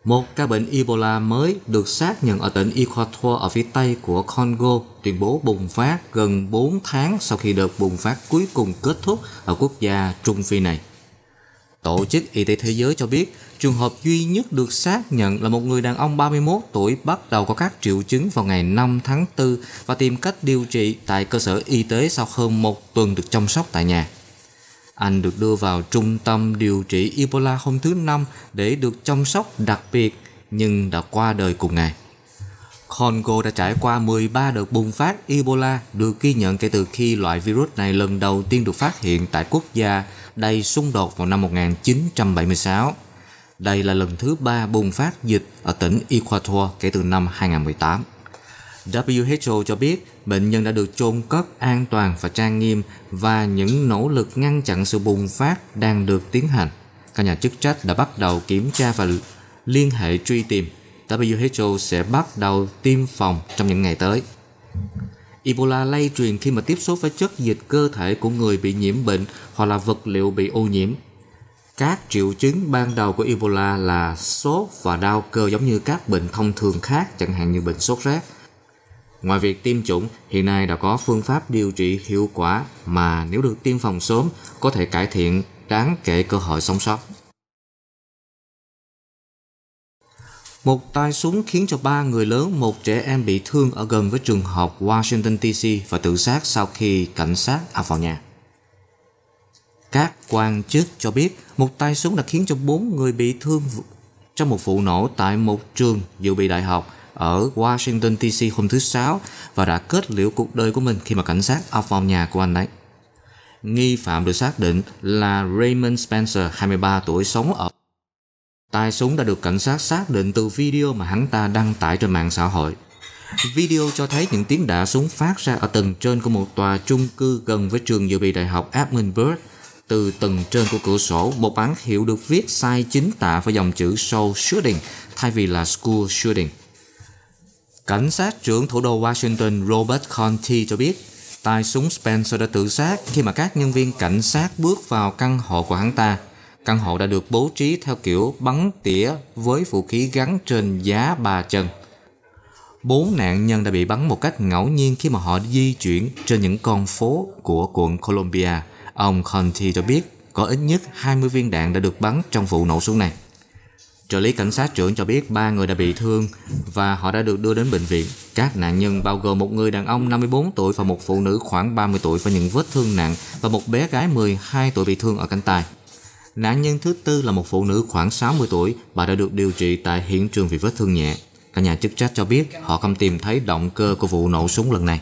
một ca bệnh Ebola mới được xác nhận ở tỉnh Ecuador ở phía Tây của Congo tuyên bố bùng phát gần 4 tháng sau khi đợt bùng phát cuối cùng kết thúc ở quốc gia Trung Phi này. Tổ chức Y tế Thế giới cho biết, trường hợp duy nhất được xác nhận là một người đàn ông 31 tuổi bắt đầu có các triệu chứng vào ngày 5 tháng 4 và tìm cách điều trị tại cơ sở y tế sau hơn một tuần được chăm sóc tại nhà. Anh được đưa vào trung tâm điều trị Ebola hôm thứ Năm để được chăm sóc đặc biệt nhưng đã qua đời cùng ngày. Congo đã trải qua 13 đợt bùng phát Ebola được ghi nhận kể từ khi loại virus này lần đầu tiên được phát hiện tại quốc gia đầy xung đột vào năm 1976. Đây là lần thứ ba bùng phát dịch ở tỉnh Ecuador kể từ năm 2018. WHO cho biết bệnh nhân đã được chôn cất an toàn và trang nghiêm và những nỗ lực ngăn chặn sự bùng phát đang được tiến hành. Các nhà chức trách đã bắt đầu kiểm tra và liên hệ truy tìm WHO sẽ bắt đầu tiêm phòng trong những ngày tới. Ebola lây truyền khi mà tiếp xúc với chất dịch cơ thể của người bị nhiễm bệnh hoặc là vật liệu bị ô nhiễm. Các triệu chứng ban đầu của Ebola là sốt và đau cơ giống như các bệnh thông thường khác, chẳng hạn như bệnh sốt rét. Ngoài việc tiêm chủng, hiện nay đã có phương pháp điều trị hiệu quả mà nếu được tiêm phòng sớm có thể cải thiện đáng kể cơ hội sống sót. Một tay súng khiến cho ba người lớn, một trẻ em bị thương ở gần với trường học Washington DC và tự sát sau khi cảnh sát ập vào nhà. Các quan chức cho biết một tay súng đã khiến cho bốn người bị thương trong một vụ nổ tại một trường dự bị đại học ở Washington DC hôm thứ Sáu và đã kết liễu cuộc đời của mình khi mà cảnh sát ập vào nhà của anh ấy. Nghi phạm được xác định là Raymond Spencer, 23 tuổi, sống ở Tay súng đã được cảnh sát xác định từ video mà hắn ta đăng tải trên mạng xã hội. Video cho thấy những tiếng đạn súng phát ra ở tầng trên của một tòa chung cư gần với trường dự bị đại học Edinburgh. Từ tầng trên của cửa sổ, một bản hiệu được viết sai chính tả với dòng chữ Soul Shooting thay vì là School Shooting. Cảnh sát trưởng thủ đô Washington Robert Conti cho biết, tay súng Spencer đã tự sát khi mà các nhân viên cảnh sát bước vào căn hộ của hắn ta. Căn hộ đã được bố trí theo kiểu bắn tỉa với vũ khí gắn trên giá ba chân. Bốn nạn nhân đã bị bắn một cách ngẫu nhiên khi mà họ di chuyển trên những con phố của quận colombia Ông Conti cho biết có ít nhất 20 viên đạn đã được bắn trong vụ nổ súng này. Trợ lý cảnh sát trưởng cho biết ba người đã bị thương và họ đã được đưa đến bệnh viện. Các nạn nhân bao gồm một người đàn ông 54 tuổi và một phụ nữ khoảng 30 tuổi với những vết thương nặng và một bé gái 12 tuổi bị thương ở cánh tay. Nạn nhân thứ tư là một phụ nữ khoảng 60 tuổi, bà đã được điều trị tại hiện trường vì vết thương nhẹ. Các nhà chức trách cho biết họ không tìm thấy động cơ của vụ nổ súng lần này.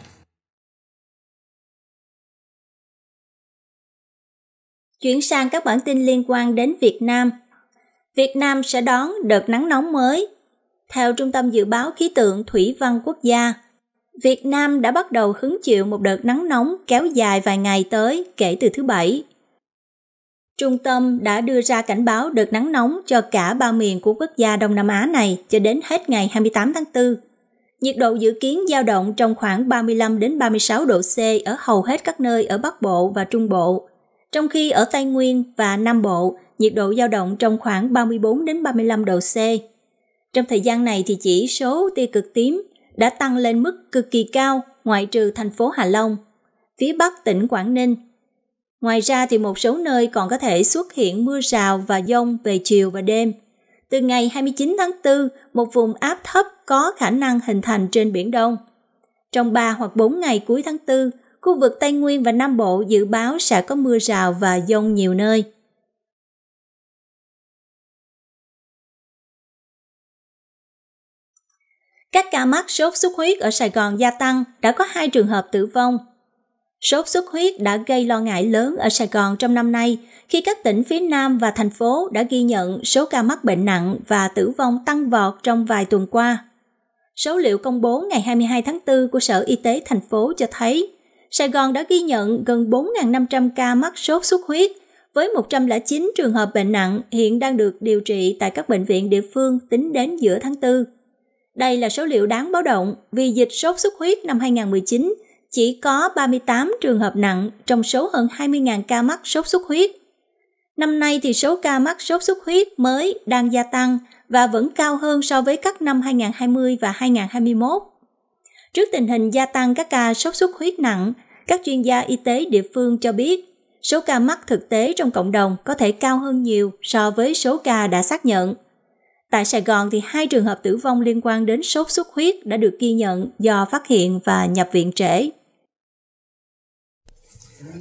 Chuyển sang các bản tin liên quan đến Việt Nam. Việt Nam sẽ đón đợt nắng nóng mới. Theo Trung tâm Dự báo Khí tượng Thủy văn Quốc gia, Việt Nam đã bắt đầu hứng chịu một đợt nắng nóng kéo dài vài ngày tới kể từ thứ Bảy. Trung tâm đã đưa ra cảnh báo đợt nắng nóng cho cả ba miền của quốc gia Đông Nam Á này cho đến hết ngày 28 tháng 4. Nhiệt độ dự kiến dao động trong khoảng 35 đến 36 độ C ở hầu hết các nơi ở Bắc Bộ và Trung Bộ, trong khi ở Tây Nguyên và Nam Bộ, nhiệt độ dao động trong khoảng 34 đến 35 độ C. Trong thời gian này thì chỉ số tia cực tím đã tăng lên mức cực kỳ cao ngoại trừ thành phố Hà Long. Phía Bắc tỉnh Quảng Ninh Ngoài ra thì một số nơi còn có thể xuất hiện mưa rào và dông về chiều và đêm. Từ ngày 29 tháng 4, một vùng áp thấp có khả năng hình thành trên Biển Đông. Trong 3 hoặc 4 ngày cuối tháng 4, khu vực Tây Nguyên và Nam Bộ dự báo sẽ có mưa rào và dông nhiều nơi. Các ca mắc sốt xuất huyết ở Sài Gòn gia tăng, đã có hai trường hợp tử vong, Sốt xuất huyết đã gây lo ngại lớn ở Sài Gòn trong năm nay khi các tỉnh phía Nam và thành phố đã ghi nhận số ca mắc bệnh nặng và tử vong tăng vọt trong vài tuần qua. Số liệu công bố ngày 22 tháng 4 của Sở Y tế thành phố cho thấy Sài Gòn đã ghi nhận gần 4.500 ca mắc sốt xuất huyết, với 109 trường hợp bệnh nặng hiện đang được điều trị tại các bệnh viện địa phương tính đến giữa tháng 4. Đây là số liệu đáng báo động vì dịch sốt xuất huyết năm 2019 chỉ có 38 trường hợp nặng trong số hơn 20.000 ca mắc sốt xuất huyết. Năm nay thì số ca mắc sốt xuất huyết mới đang gia tăng và vẫn cao hơn so với các năm 2020 và 2021. Trước tình hình gia tăng các ca sốt xuất huyết nặng, các chuyên gia y tế địa phương cho biết số ca mắc thực tế trong cộng đồng có thể cao hơn nhiều so với số ca đã xác nhận. Tại Sài Gòn thì hai trường hợp tử vong liên quan đến sốt xuất huyết đã được ghi nhận do phát hiện và nhập viện trễ.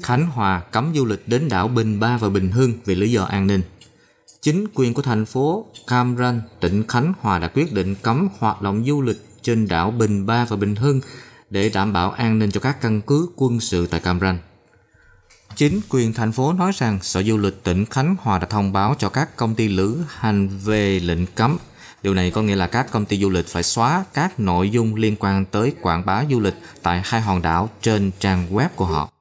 Khánh Hòa cấm du lịch đến đảo Bình Ba và Bình Hưng vì lý do an ninh. Chính quyền của thành phố Cam Ranh, tỉnh Khánh Hòa đã quyết định cấm hoạt động du lịch trên đảo Bình Ba và Bình Hưng để đảm bảo an ninh cho các căn cứ quân sự tại Cam Ranh. Chính quyền thành phố nói rằng Sở Du lịch tỉnh Khánh Hòa đã thông báo cho các công ty lữ hành về lệnh cấm. Điều này có nghĩa là các công ty du lịch phải xóa các nội dung liên quan tới quảng bá du lịch tại hai hòn đảo trên trang web của họ.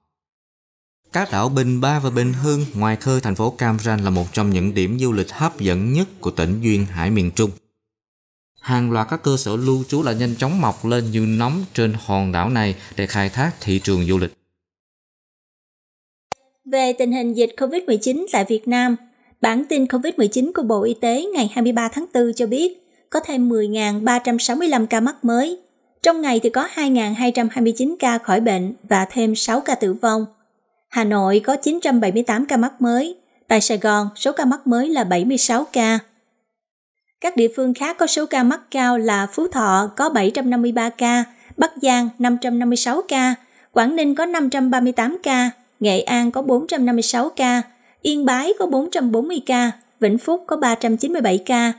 Các đảo Bình Ba và Bình Hưng ngoài khơi thành phố Cam Ranh là một trong những điểm du lịch hấp dẫn nhất của tỉnh Duyên Hải miền Trung. Hàng loạt các cơ sở lưu trú đã nhanh chóng mọc lên như nóng trên hòn đảo này để khai thác thị trường du lịch. Về tình hình dịch COVID-19 tại Việt Nam, bản tin COVID-19 của Bộ Y tế ngày 23 tháng 4 cho biết có thêm 10.365 ca mắc mới. Trong ngày thì có 2.229 ca khỏi bệnh và thêm 6 ca tử vong – Hà Nội có 978 ca mắc mới, tại Sài Gòn số ca mắc mới là 76 ca. Các địa phương khác có số ca mắc cao là Phú Thọ có 753 ca, Bắc Giang 556 ca, Quảng Ninh có 538 ca, Nghệ An có 456 ca, Yên Bái có 440 ca, Vĩnh Phúc có 397 ca,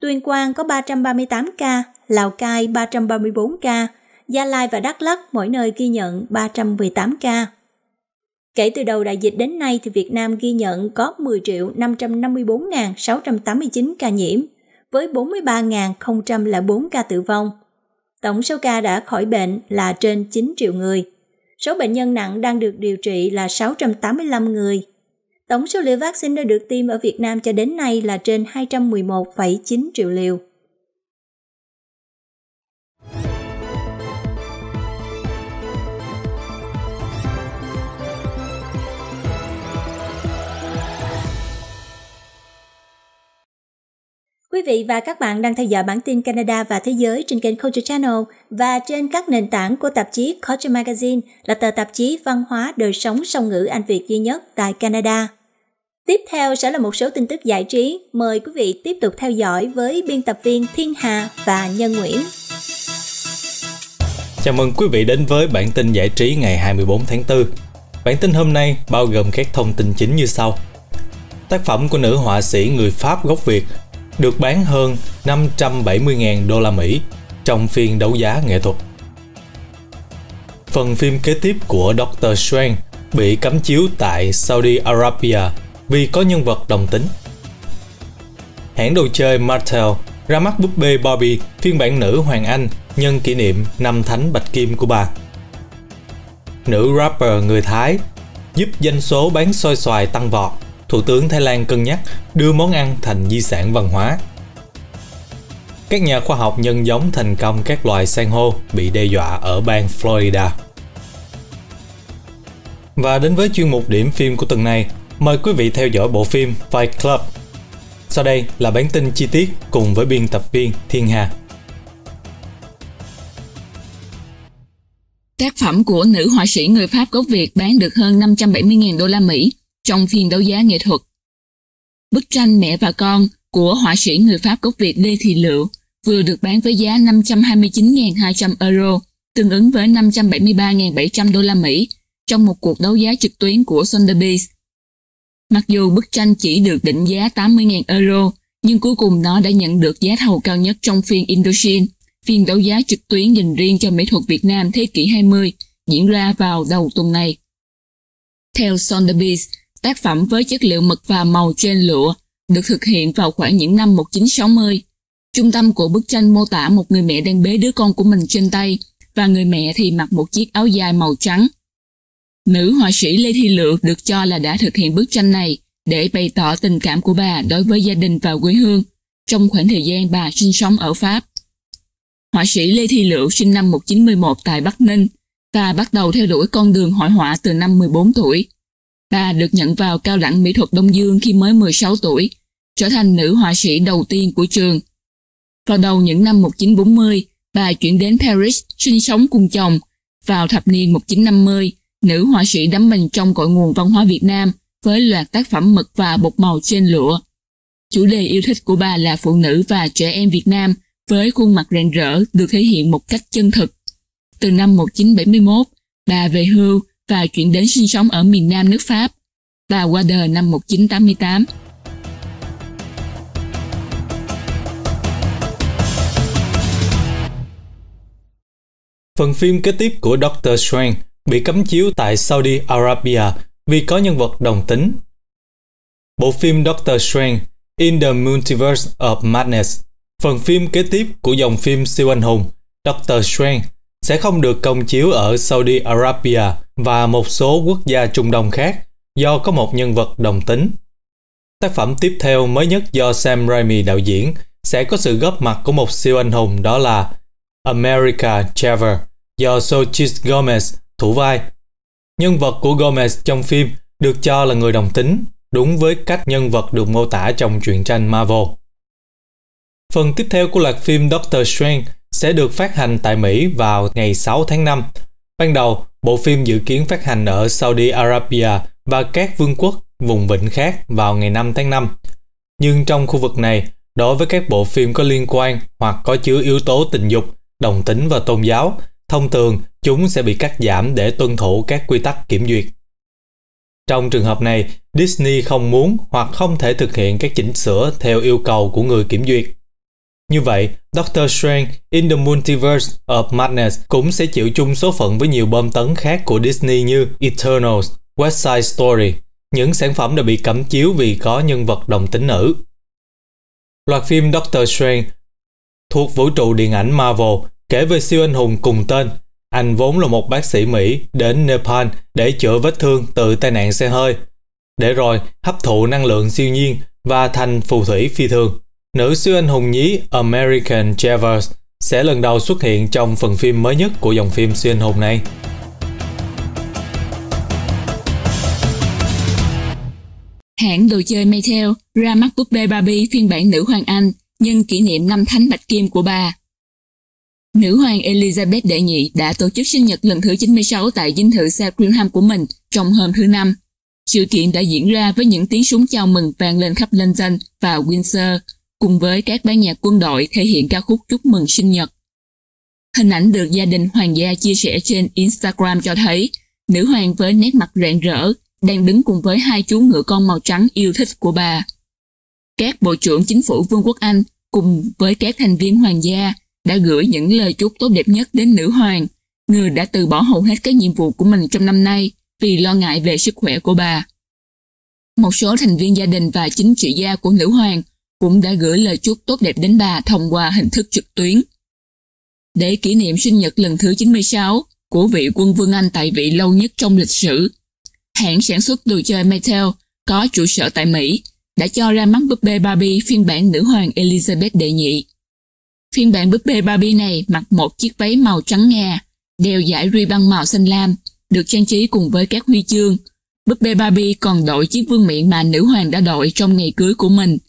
Tuyên Quang có 338 ca, Lào Cai 334 ca, Gia Lai và Đắk Lắk mỗi nơi ghi nhận 318 ca. Kể từ đầu đại dịch đến nay thì Việt Nam ghi nhận có 10 triệu 554.689 ca nhiễm với 43.004 ca tử vong. Tổng số ca đã khỏi bệnh là trên 9 triệu người. Số bệnh nhân nặng đang được điều trị là 685 người. Tổng số liều vaccine đã được tiêm ở Việt Nam cho đến nay là trên 211,9 triệu liều. Quý vị và các bạn đang theo dõi bản tin Canada và thế giới trên kênh Culture Channel và trên các nền tảng của tạp chí Culture Magazine là tờ tạp chí văn hóa đời sống song ngữ Anh Việt duy nhất tại Canada. Tiếp theo sẽ là một số tin tức giải trí. Mời quý vị tiếp tục theo dõi với biên tập viên Thiên Hà và Nhân Nguyễn. Chào mừng quý vị đến với bản tin giải trí ngày 24 tháng 4. Bản tin hôm nay bao gồm các thông tin chính như sau. Tác phẩm của nữ họa sĩ người Pháp gốc Việt được bán hơn 570.000 đô la Mỹ trong phiên đấu giá nghệ thuật. Phần phim kế tiếp của Doctor Strange bị cấm chiếu tại Saudi Arabia vì có nhân vật đồng tính. Hãng đồ chơi Mattel ra mắt búp bê Barbie phiên bản nữ Hoàng Anh nhân kỷ niệm năm thánh bạch kim của bà. Nữ rapper người Thái giúp doanh số bán soi xoài tăng vọt Thủ tướng Thái Lan cân nhắc đưa món ăn thành di sản văn hóa. Các nhà khoa học nhân giống thành công các loài san hô bị đe dọa ở bang Florida. Và đến với chuyên mục điểm phim của tuần này, mời quý vị theo dõi bộ phim Fight Club. Sau đây là bản tin chi tiết cùng với biên tập viên Thiên Hà. Tác phẩm của nữ họa sĩ người Pháp gốc Việt bán được hơn 570.000 đô la Mỹ trong phiên đấu giá nghệ thuật. Bức tranh Mẹ và Con của họa sĩ người Pháp gốc Việt Lê Thị Lựu vừa được bán với giá 529.200 euro, tương ứng với 573.700 đô la Mỹ trong một cuộc đấu giá trực tuyến của Sotheby's. Mặc dù bức tranh chỉ được định giá 80.000 euro, nhưng cuối cùng nó đã nhận được giá thầu cao nhất trong phiên Indochine, phiên đấu giá trực tuyến dành riêng cho mỹ thuật Việt Nam thế kỷ 20, diễn ra vào đầu tuần này. Theo Sotheby's, Tác phẩm với chất liệu mực và màu trên lụa được thực hiện vào khoảng những năm 1960. Trung tâm của bức tranh mô tả một người mẹ đang bế đứa con của mình trên tay và người mẹ thì mặc một chiếc áo dài màu trắng. Nữ họa sĩ Lê Thị Lược được cho là đã thực hiện bức tranh này để bày tỏ tình cảm của bà đối với gia đình và quê hương trong khoảng thời gian bà sinh sống ở Pháp. Họa sĩ Lê Thị Lựu sinh năm 1911 tại Bắc Ninh và bắt đầu theo đuổi con đường hội họa từ năm 14 tuổi. Bà được nhận vào cao đẳng mỹ thuật Đông Dương khi mới 16 tuổi, trở thành nữ họa sĩ đầu tiên của trường. Vào đầu những năm 1940, bà chuyển đến Paris sinh sống cùng chồng. Vào thập niên 1950, nữ họa sĩ đắm mình trong cội nguồn văn hóa Việt Nam với loạt tác phẩm mực và bột màu trên lụa. Chủ đề yêu thích của bà là phụ nữ và trẻ em Việt Nam với khuôn mặt rạng rỡ được thể hiện một cách chân thực. Từ năm 1971, bà về hưu và chuyển đến sinh sống ở miền nam nước Pháp. Bà qua đời năm 1988. Phần phim kế tiếp của Doctor Strange bị cấm chiếu tại Saudi Arabia vì có nhân vật đồng tính. Bộ phim Doctor Strange In the Multiverse of Madness, phần phim kế tiếp của dòng phim siêu anh hùng Doctor Strange sẽ không được công chiếu ở Saudi Arabia và một số quốc gia Trung Đông khác do có một nhân vật đồng tính. Tác phẩm tiếp theo mới nhất do Sam Raimi đạo diễn sẽ có sự góp mặt của một siêu anh hùng đó là America Chavez do Sochis Gomez thủ vai. Nhân vật của Gomez trong phim được cho là người đồng tính, đúng với cách nhân vật được mô tả trong truyện tranh Marvel. Phần tiếp theo của loạt phim Doctor Strange sẽ được phát hành tại Mỹ vào ngày 6 tháng 5 Ban đầu, bộ phim dự kiến phát hành ở Saudi Arabia và các vương quốc vùng vịnh khác vào ngày 5 tháng 5. Nhưng trong khu vực này, đối với các bộ phim có liên quan hoặc có chứa yếu tố tình dục, đồng tính và tôn giáo, thông thường chúng sẽ bị cắt giảm để tuân thủ các quy tắc kiểm duyệt. Trong trường hợp này, Disney không muốn hoặc không thể thực hiện các chỉnh sửa theo yêu cầu của người kiểm duyệt. Như vậy, Doctor Strange in the Multiverse of Madness cũng sẽ chịu chung số phận với nhiều bom tấn khác của Disney như Eternals, West Side Story, những sản phẩm đã bị cấm chiếu vì có nhân vật đồng tính nữ. Loạt phim Doctor Strange thuộc vũ trụ điện ảnh Marvel kể về siêu anh hùng cùng tên. Anh vốn là một bác sĩ Mỹ đến Nepal để chữa vết thương từ tai nạn xe hơi, để rồi hấp thụ năng lượng siêu nhiên và thành phù thủy phi thường. Nữ siêu anh hùng nhí American Travers sẽ lần đầu xuất hiện trong phần phim mới nhất của dòng phim siêu anh hùng này. Hãng đồ chơi Mattel ra mắt búp bê Barbie phiên bản nữ hoàng Anh nhân kỷ niệm năm thánh bạch kim của bà. Nữ hoàng Elizabeth đệ nhị đã tổ chức sinh nhật lần thứ 96 tại dinh thự Sacringham của mình trong hôm thứ Năm. Sự kiện đã diễn ra với những tiếng súng chào mừng vang lên khắp London và Windsor, cùng với các ban nhạc quân đội thể hiện ca khúc chúc mừng sinh nhật. Hình ảnh được gia đình hoàng gia chia sẻ trên Instagram cho thấy nữ hoàng với nét mặt rạng rỡ đang đứng cùng với hai chú ngựa con màu trắng yêu thích của bà. Các bộ trưởng chính phủ Vương quốc Anh cùng với các thành viên hoàng gia đã gửi những lời chúc tốt đẹp nhất đến nữ hoàng, người đã từ bỏ hầu hết các nhiệm vụ của mình trong năm nay vì lo ngại về sức khỏe của bà. Một số thành viên gia đình và chính trị gia của nữ hoàng cũng đã gửi lời chúc tốt đẹp đến bà thông qua hình thức trực tuyến. Để kỷ niệm sinh nhật lần thứ 96 của vị quân vương Anh tại vị lâu nhất trong lịch sử, hãng sản xuất đồ chơi Mattel có trụ sở tại Mỹ đã cho ra mắt búp bê Barbie phiên bản nữ hoàng Elizabeth đệ nhị. Phiên bản búp bê Barbie này mặc một chiếc váy màu trắng ngà, đeo dải ruy băng màu xanh lam, được trang trí cùng với các huy chương. Búp bê Barbie còn đội chiếc vương miện mà nữ hoàng đã đội trong ngày cưới của mình –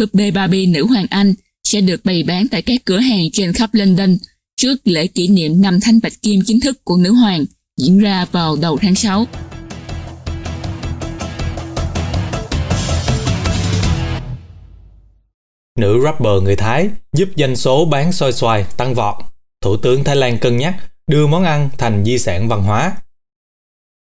búp bê Barbie nữ hoàng Anh sẽ được bày bán tại các cửa hàng trên khắp London trước lễ kỷ niệm năm thanh bạch kim chính thức của nữ hoàng diễn ra vào đầu tháng 6. Nữ rapper người Thái giúp doanh số bán xoay xoài tăng vọt. Thủ tướng Thái Lan cân nhắc đưa món ăn thành di sản văn hóa.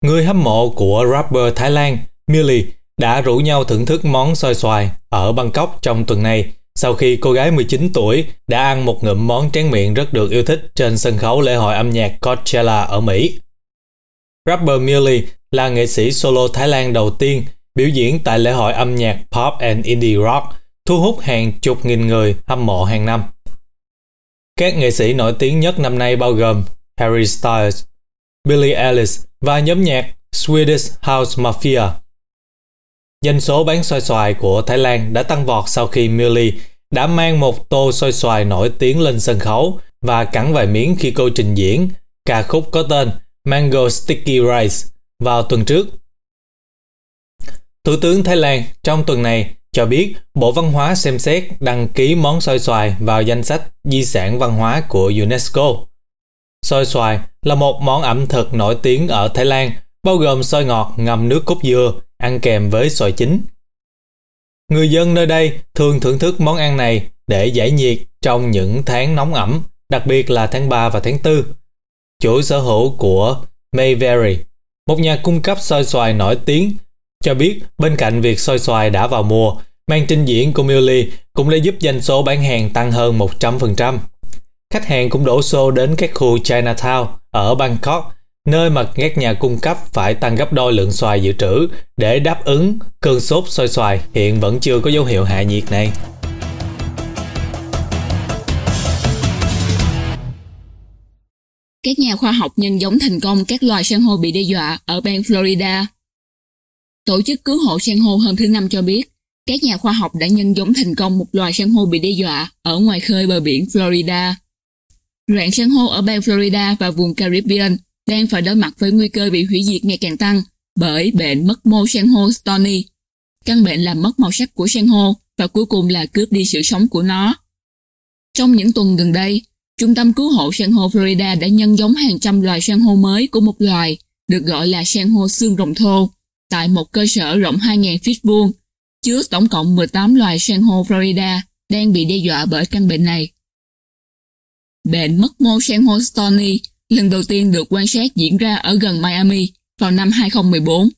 Người hâm mộ của rapper Thái Lan Millie đã rủ nhau thưởng thức món xoài xoài ở Bangkok trong tuần này sau khi cô gái 19 tuổi đã ăn một ngụm món tráng miệng rất được yêu thích trên sân khấu lễ hội âm nhạc Coachella ở Mỹ. Rapper Millie là nghệ sĩ solo Thái Lan đầu tiên biểu diễn tại lễ hội âm nhạc pop and indie rock, thu hút hàng chục nghìn người hâm mộ hàng năm. Các nghệ sĩ nổi tiếng nhất năm nay bao gồm Harry Styles, Billie Eilish và nhóm nhạc Swedish House Mafia – Doanh số bán xoài xoài của Thái Lan đã tăng vọt sau khi Millie đã mang một tô xoài xoài nổi tiếng lên sân khấu và cắn vài miếng khi cô trình diễn ca khúc có tên Mango Sticky Rice vào tuần trước. Thủ tướng Thái Lan trong tuần này cho biết Bộ Văn hóa xem xét đăng ký món xoài xoài vào danh sách di sản văn hóa của UNESCO. Xoài xoài là một món ẩm thực nổi tiếng ở Thái Lan, bao gồm xoài ngọt ngâm nước cốt dừa, ăn kèm với xoài chín. Người dân nơi đây thường thưởng thức món ăn này để giải nhiệt trong những tháng nóng ẩm, đặc biệt là tháng 3 và tháng 4. Chủ sở hữu của Mayberry, một nhà cung cấp xoài xoài nổi tiếng, cho biết bên cạnh việc xoài xoài đã vào mùa, màn trình diễn của Muley cũng đã giúp doanh số bán hàng tăng hơn 100%. Khách hàng cũng đổ xô đến các khu Chinatown ở Bangkok nơi mà các nhà cung cấp phải tăng gấp đôi lượng xoài dự trữ để đáp ứng cơn sốt xoài xoài hiện vẫn chưa có dấu hiệu hạ nhiệt này. Các nhà khoa học nhân giống thành công các loài san hô bị đe dọa ở bang Florida. Tổ chức cứu hộ san hô hôm thứ Năm cho biết, các nhà khoa học đã nhân giống thành công một loài san hô bị đe dọa ở ngoài khơi bờ biển Florida. Rạn san hô ở bang Florida và vùng Caribbean đang phải đối mặt với nguy cơ bị hủy diệt ngày càng tăng bởi bệnh mất mô san hô Stony. Căn bệnh làm mất màu sắc của san hô và cuối cùng là cướp đi sự sống của nó. Trong những tuần gần đây, Trung tâm cứu hộ san hô Florida đã nhân giống hàng trăm loài san hô mới của một loài được gọi là san hô xương rồng thô tại một cơ sở rộng 2.000 feet vuông, chứa tổng cộng 18 loài san hô Florida đang bị đe dọa bởi căn bệnh này. Bệnh mất mô san hô Stony lần đầu tiên được quan sát diễn ra ở gần Miami vào năm 2014.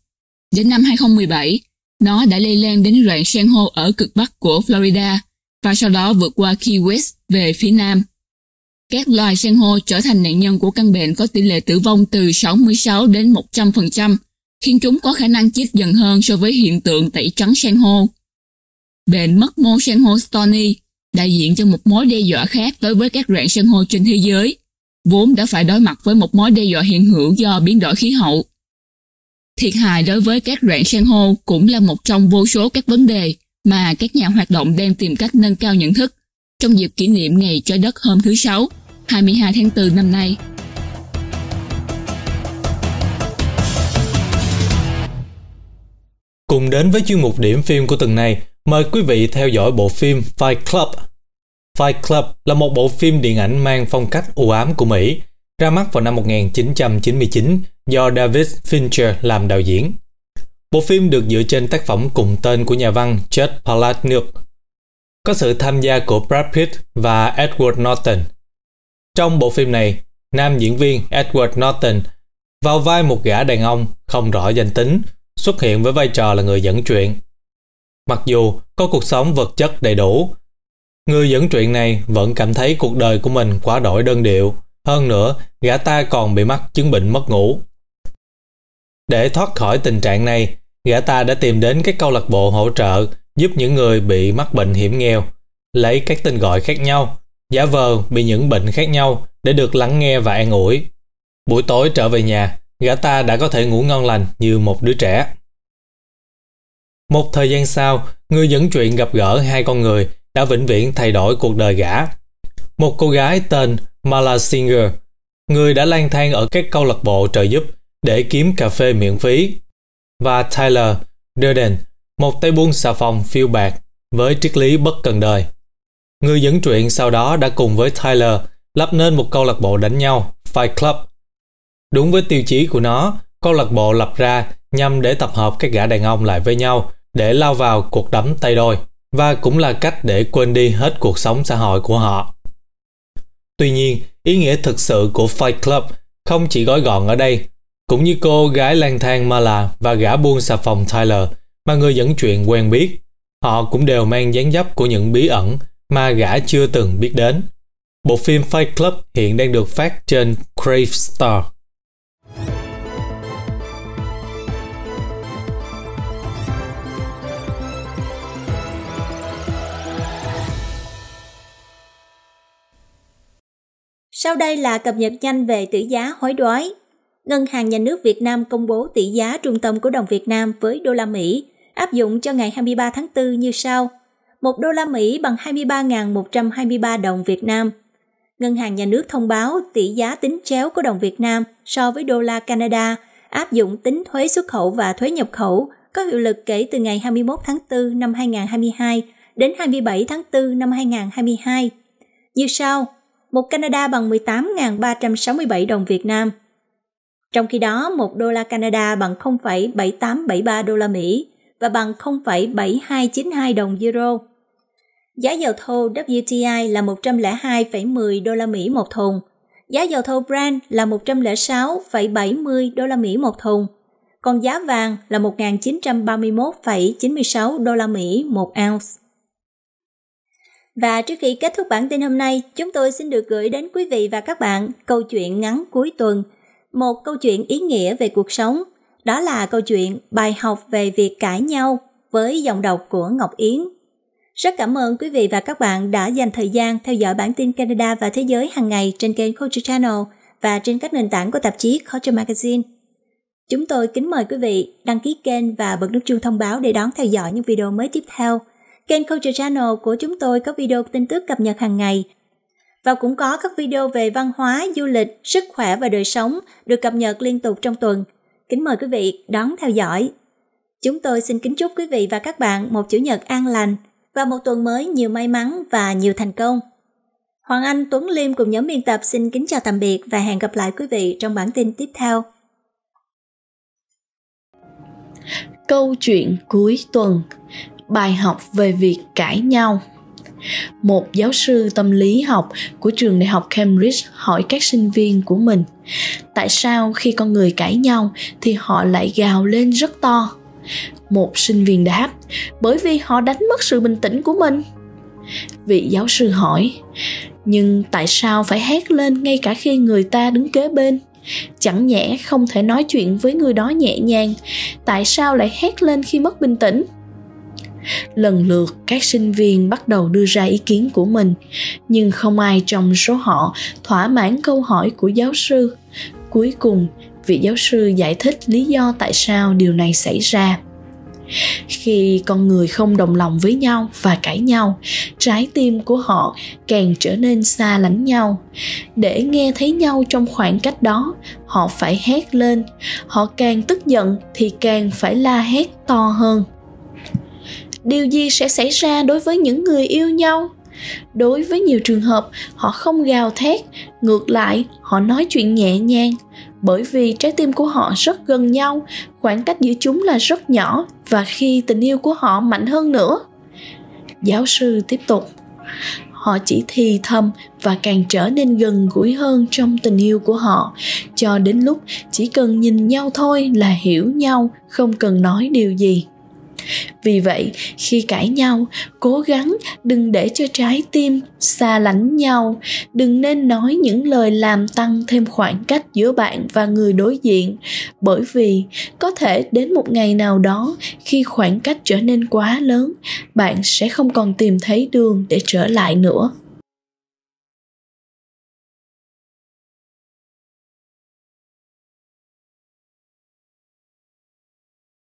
Đến năm 2017, nó đã lây lan đến rạn san hô ở cực bắc của Florida và sau đó vượt qua Key West về phía nam. Các loài san hô trở thành nạn nhân của căn bệnh có tỷ lệ tử vong từ 66 đến 100%, khiến chúng có khả năng chết dần hơn so với hiện tượng tẩy trắng san hô. Bệnh mất mô san hô Stony đại diện cho một mối đe dọa khác đối với các rạn san hô trên thế giới – vốn đã phải đối mặt với một mối đe dọa hiện hữu do biến đổi khí hậu. Thiệt hại đối với các rạn san hô cũng là một trong vô số các vấn đề mà các nhà hoạt động đang tìm cách nâng cao nhận thức trong dịp kỷ niệm Ngày Trái Đất hôm thứ Sáu, 22 tháng 4 năm nay. Cùng đến với chuyên mục điểm phim của tuần này, mời quý vị theo dõi bộ phim Fight Club Fight Club là một bộ phim điện ảnh mang phong cách u ám của Mỹ, ra mắt vào năm 1999 do David Fincher làm đạo diễn. Bộ phim được dựa trên tác phẩm cùng tên của nhà văn Chad Palahniuk, có sự tham gia của Brad Pitt và Edward Norton. Trong bộ phim này, nam diễn viên Edward Norton vào vai một gã đàn ông không rõ danh tính xuất hiện với vai trò là người dẫn chuyện. Mặc dù có cuộc sống vật chất đầy đủ, Người dẫn chuyện này vẫn cảm thấy cuộc đời của mình quá đổi đơn điệu. Hơn nữa, gã ta còn bị mắc chứng bệnh mất ngủ. Để thoát khỏi tình trạng này, gã ta đã tìm đến các câu lạc bộ hỗ trợ giúp những người bị mắc bệnh hiểm nghèo, lấy các tên gọi khác nhau, giả vờ bị những bệnh khác nhau để được lắng nghe và an ủi. Buổi tối trở về nhà, gã ta đã có thể ngủ ngon lành như một đứa trẻ. Một thời gian sau, người dẫn chuyện gặp gỡ hai con người đã vĩnh viễn thay đổi cuộc đời gã. Một cô gái tên Mala Singer, người đã lang thang ở các câu lạc bộ trợ giúp để kiếm cà phê miễn phí. Và Tyler Durden, một tay buôn xà phòng phiêu bạc với triết lý bất cần đời. Người dẫn truyện sau đó đã cùng với Tyler lắp nên một câu lạc bộ đánh nhau, Fight Club. Đúng với tiêu chí của nó, câu lạc bộ lập ra nhằm để tập hợp các gã đàn ông lại với nhau để lao vào cuộc đấm tay đôi và cũng là cách để quên đi hết cuộc sống xã hội của họ. Tuy nhiên, ý nghĩa thực sự của Fight Club không chỉ gói gọn ở đây, cũng như cô gái lang thang Mala và gã buôn xà phòng Tyler mà người dẫn chuyện quen biết. Họ cũng đều mang dáng dấp của những bí ẩn mà gã chưa từng biết đến. Bộ phim Fight Club hiện đang được phát trên Crave Star. Sau đây là cập nhật nhanh về tỷ giá hối đoái. Ngân hàng Nhà nước Việt Nam công bố tỷ giá trung tâm của đồng Việt Nam với đô la Mỹ áp dụng cho ngày 23 tháng 4 như sau. 1 đô la Mỹ bằng 23.123 đồng Việt Nam. Ngân hàng Nhà nước thông báo tỷ giá tính chéo của đồng Việt Nam so với đô la Canada áp dụng tính thuế xuất khẩu và thuế nhập khẩu có hiệu lực kể từ ngày 21 tháng 4 năm 2022 đến 27 tháng 4 năm 2022 như sau – một Canada bằng 18.367 đồng Việt Nam. Trong khi đó, một đô la Canada bằng 0,7873 đô la Mỹ và bằng 0,7292 đồng euro. Giá dầu thô WTI là 102,10 đô la Mỹ một thùng. Giá dầu thô Brent là 106,70 đô la Mỹ một thùng. Còn giá vàng là 1931,96 đô la Mỹ một ounce. Và trước khi kết thúc bản tin hôm nay, chúng tôi xin được gửi đến quý vị và các bạn câu chuyện ngắn cuối tuần, một câu chuyện ý nghĩa về cuộc sống, đó là câu chuyện bài học về việc cãi nhau với giọng đọc của Ngọc Yến. Rất cảm ơn quý vị và các bạn đã dành thời gian theo dõi bản tin Canada và thế giới hàng ngày trên kênh Culture Channel và trên các nền tảng của tạp chí Culture Magazine. Chúng tôi kính mời quý vị đăng ký kênh và bật nút chuông thông báo để đón theo dõi những video mới tiếp theo. Kênh Culture Channel của chúng tôi có video tin tức cập nhật hàng ngày. Và cũng có các video về văn hóa, du lịch, sức khỏe và đời sống được cập nhật liên tục trong tuần. Kính mời quý vị đón theo dõi. Chúng tôi xin kính chúc quý vị và các bạn một chủ nhật an lành và một tuần mới nhiều may mắn và nhiều thành công. Hoàng Anh, Tuấn Liêm cùng nhóm biên tập xin kính chào tạm biệt và hẹn gặp lại quý vị trong bản tin tiếp theo. Câu chuyện cuối tuần bài học về việc cãi nhau một giáo sư tâm lý học của trường đại học cambridge hỏi các sinh viên của mình tại sao khi con người cãi nhau thì họ lại gào lên rất to một sinh viên đáp bởi vì họ đánh mất sự bình tĩnh của mình vị giáo sư hỏi nhưng tại sao phải hét lên ngay cả khi người ta đứng kế bên chẳng nhẽ không thể nói chuyện với người đó nhẹ nhàng tại sao lại hét lên khi mất bình tĩnh lần lượt các sinh viên bắt đầu đưa ra ý kiến của mình nhưng không ai trong số họ thỏa mãn câu hỏi của giáo sư cuối cùng vị giáo sư giải thích lý do tại sao điều này xảy ra khi con người không đồng lòng với nhau và cãi nhau trái tim của họ càng trở nên xa lánh nhau để nghe thấy nhau trong khoảng cách đó họ phải hét lên họ càng tức giận thì càng phải la hét to hơn điều gì sẽ xảy ra đối với những người yêu nhau đối với nhiều trường hợp họ không gào thét ngược lại họ nói chuyện nhẹ nhàng bởi vì trái tim của họ rất gần nhau khoảng cách giữa chúng là rất nhỏ và khi tình yêu của họ mạnh hơn nữa giáo sư tiếp tục họ chỉ thì thầm và càng trở nên gần gũi hơn trong tình yêu của họ cho đến lúc chỉ cần nhìn nhau thôi là hiểu nhau không cần nói điều gì vì vậy khi cãi nhau cố gắng đừng để cho trái tim xa lánh nhau đừng nên nói những lời làm tăng thêm khoảng cách giữa bạn và người đối diện bởi vì có thể đến một ngày nào đó khi khoảng cách trở nên quá lớn bạn sẽ không còn tìm thấy đường để trở lại nữa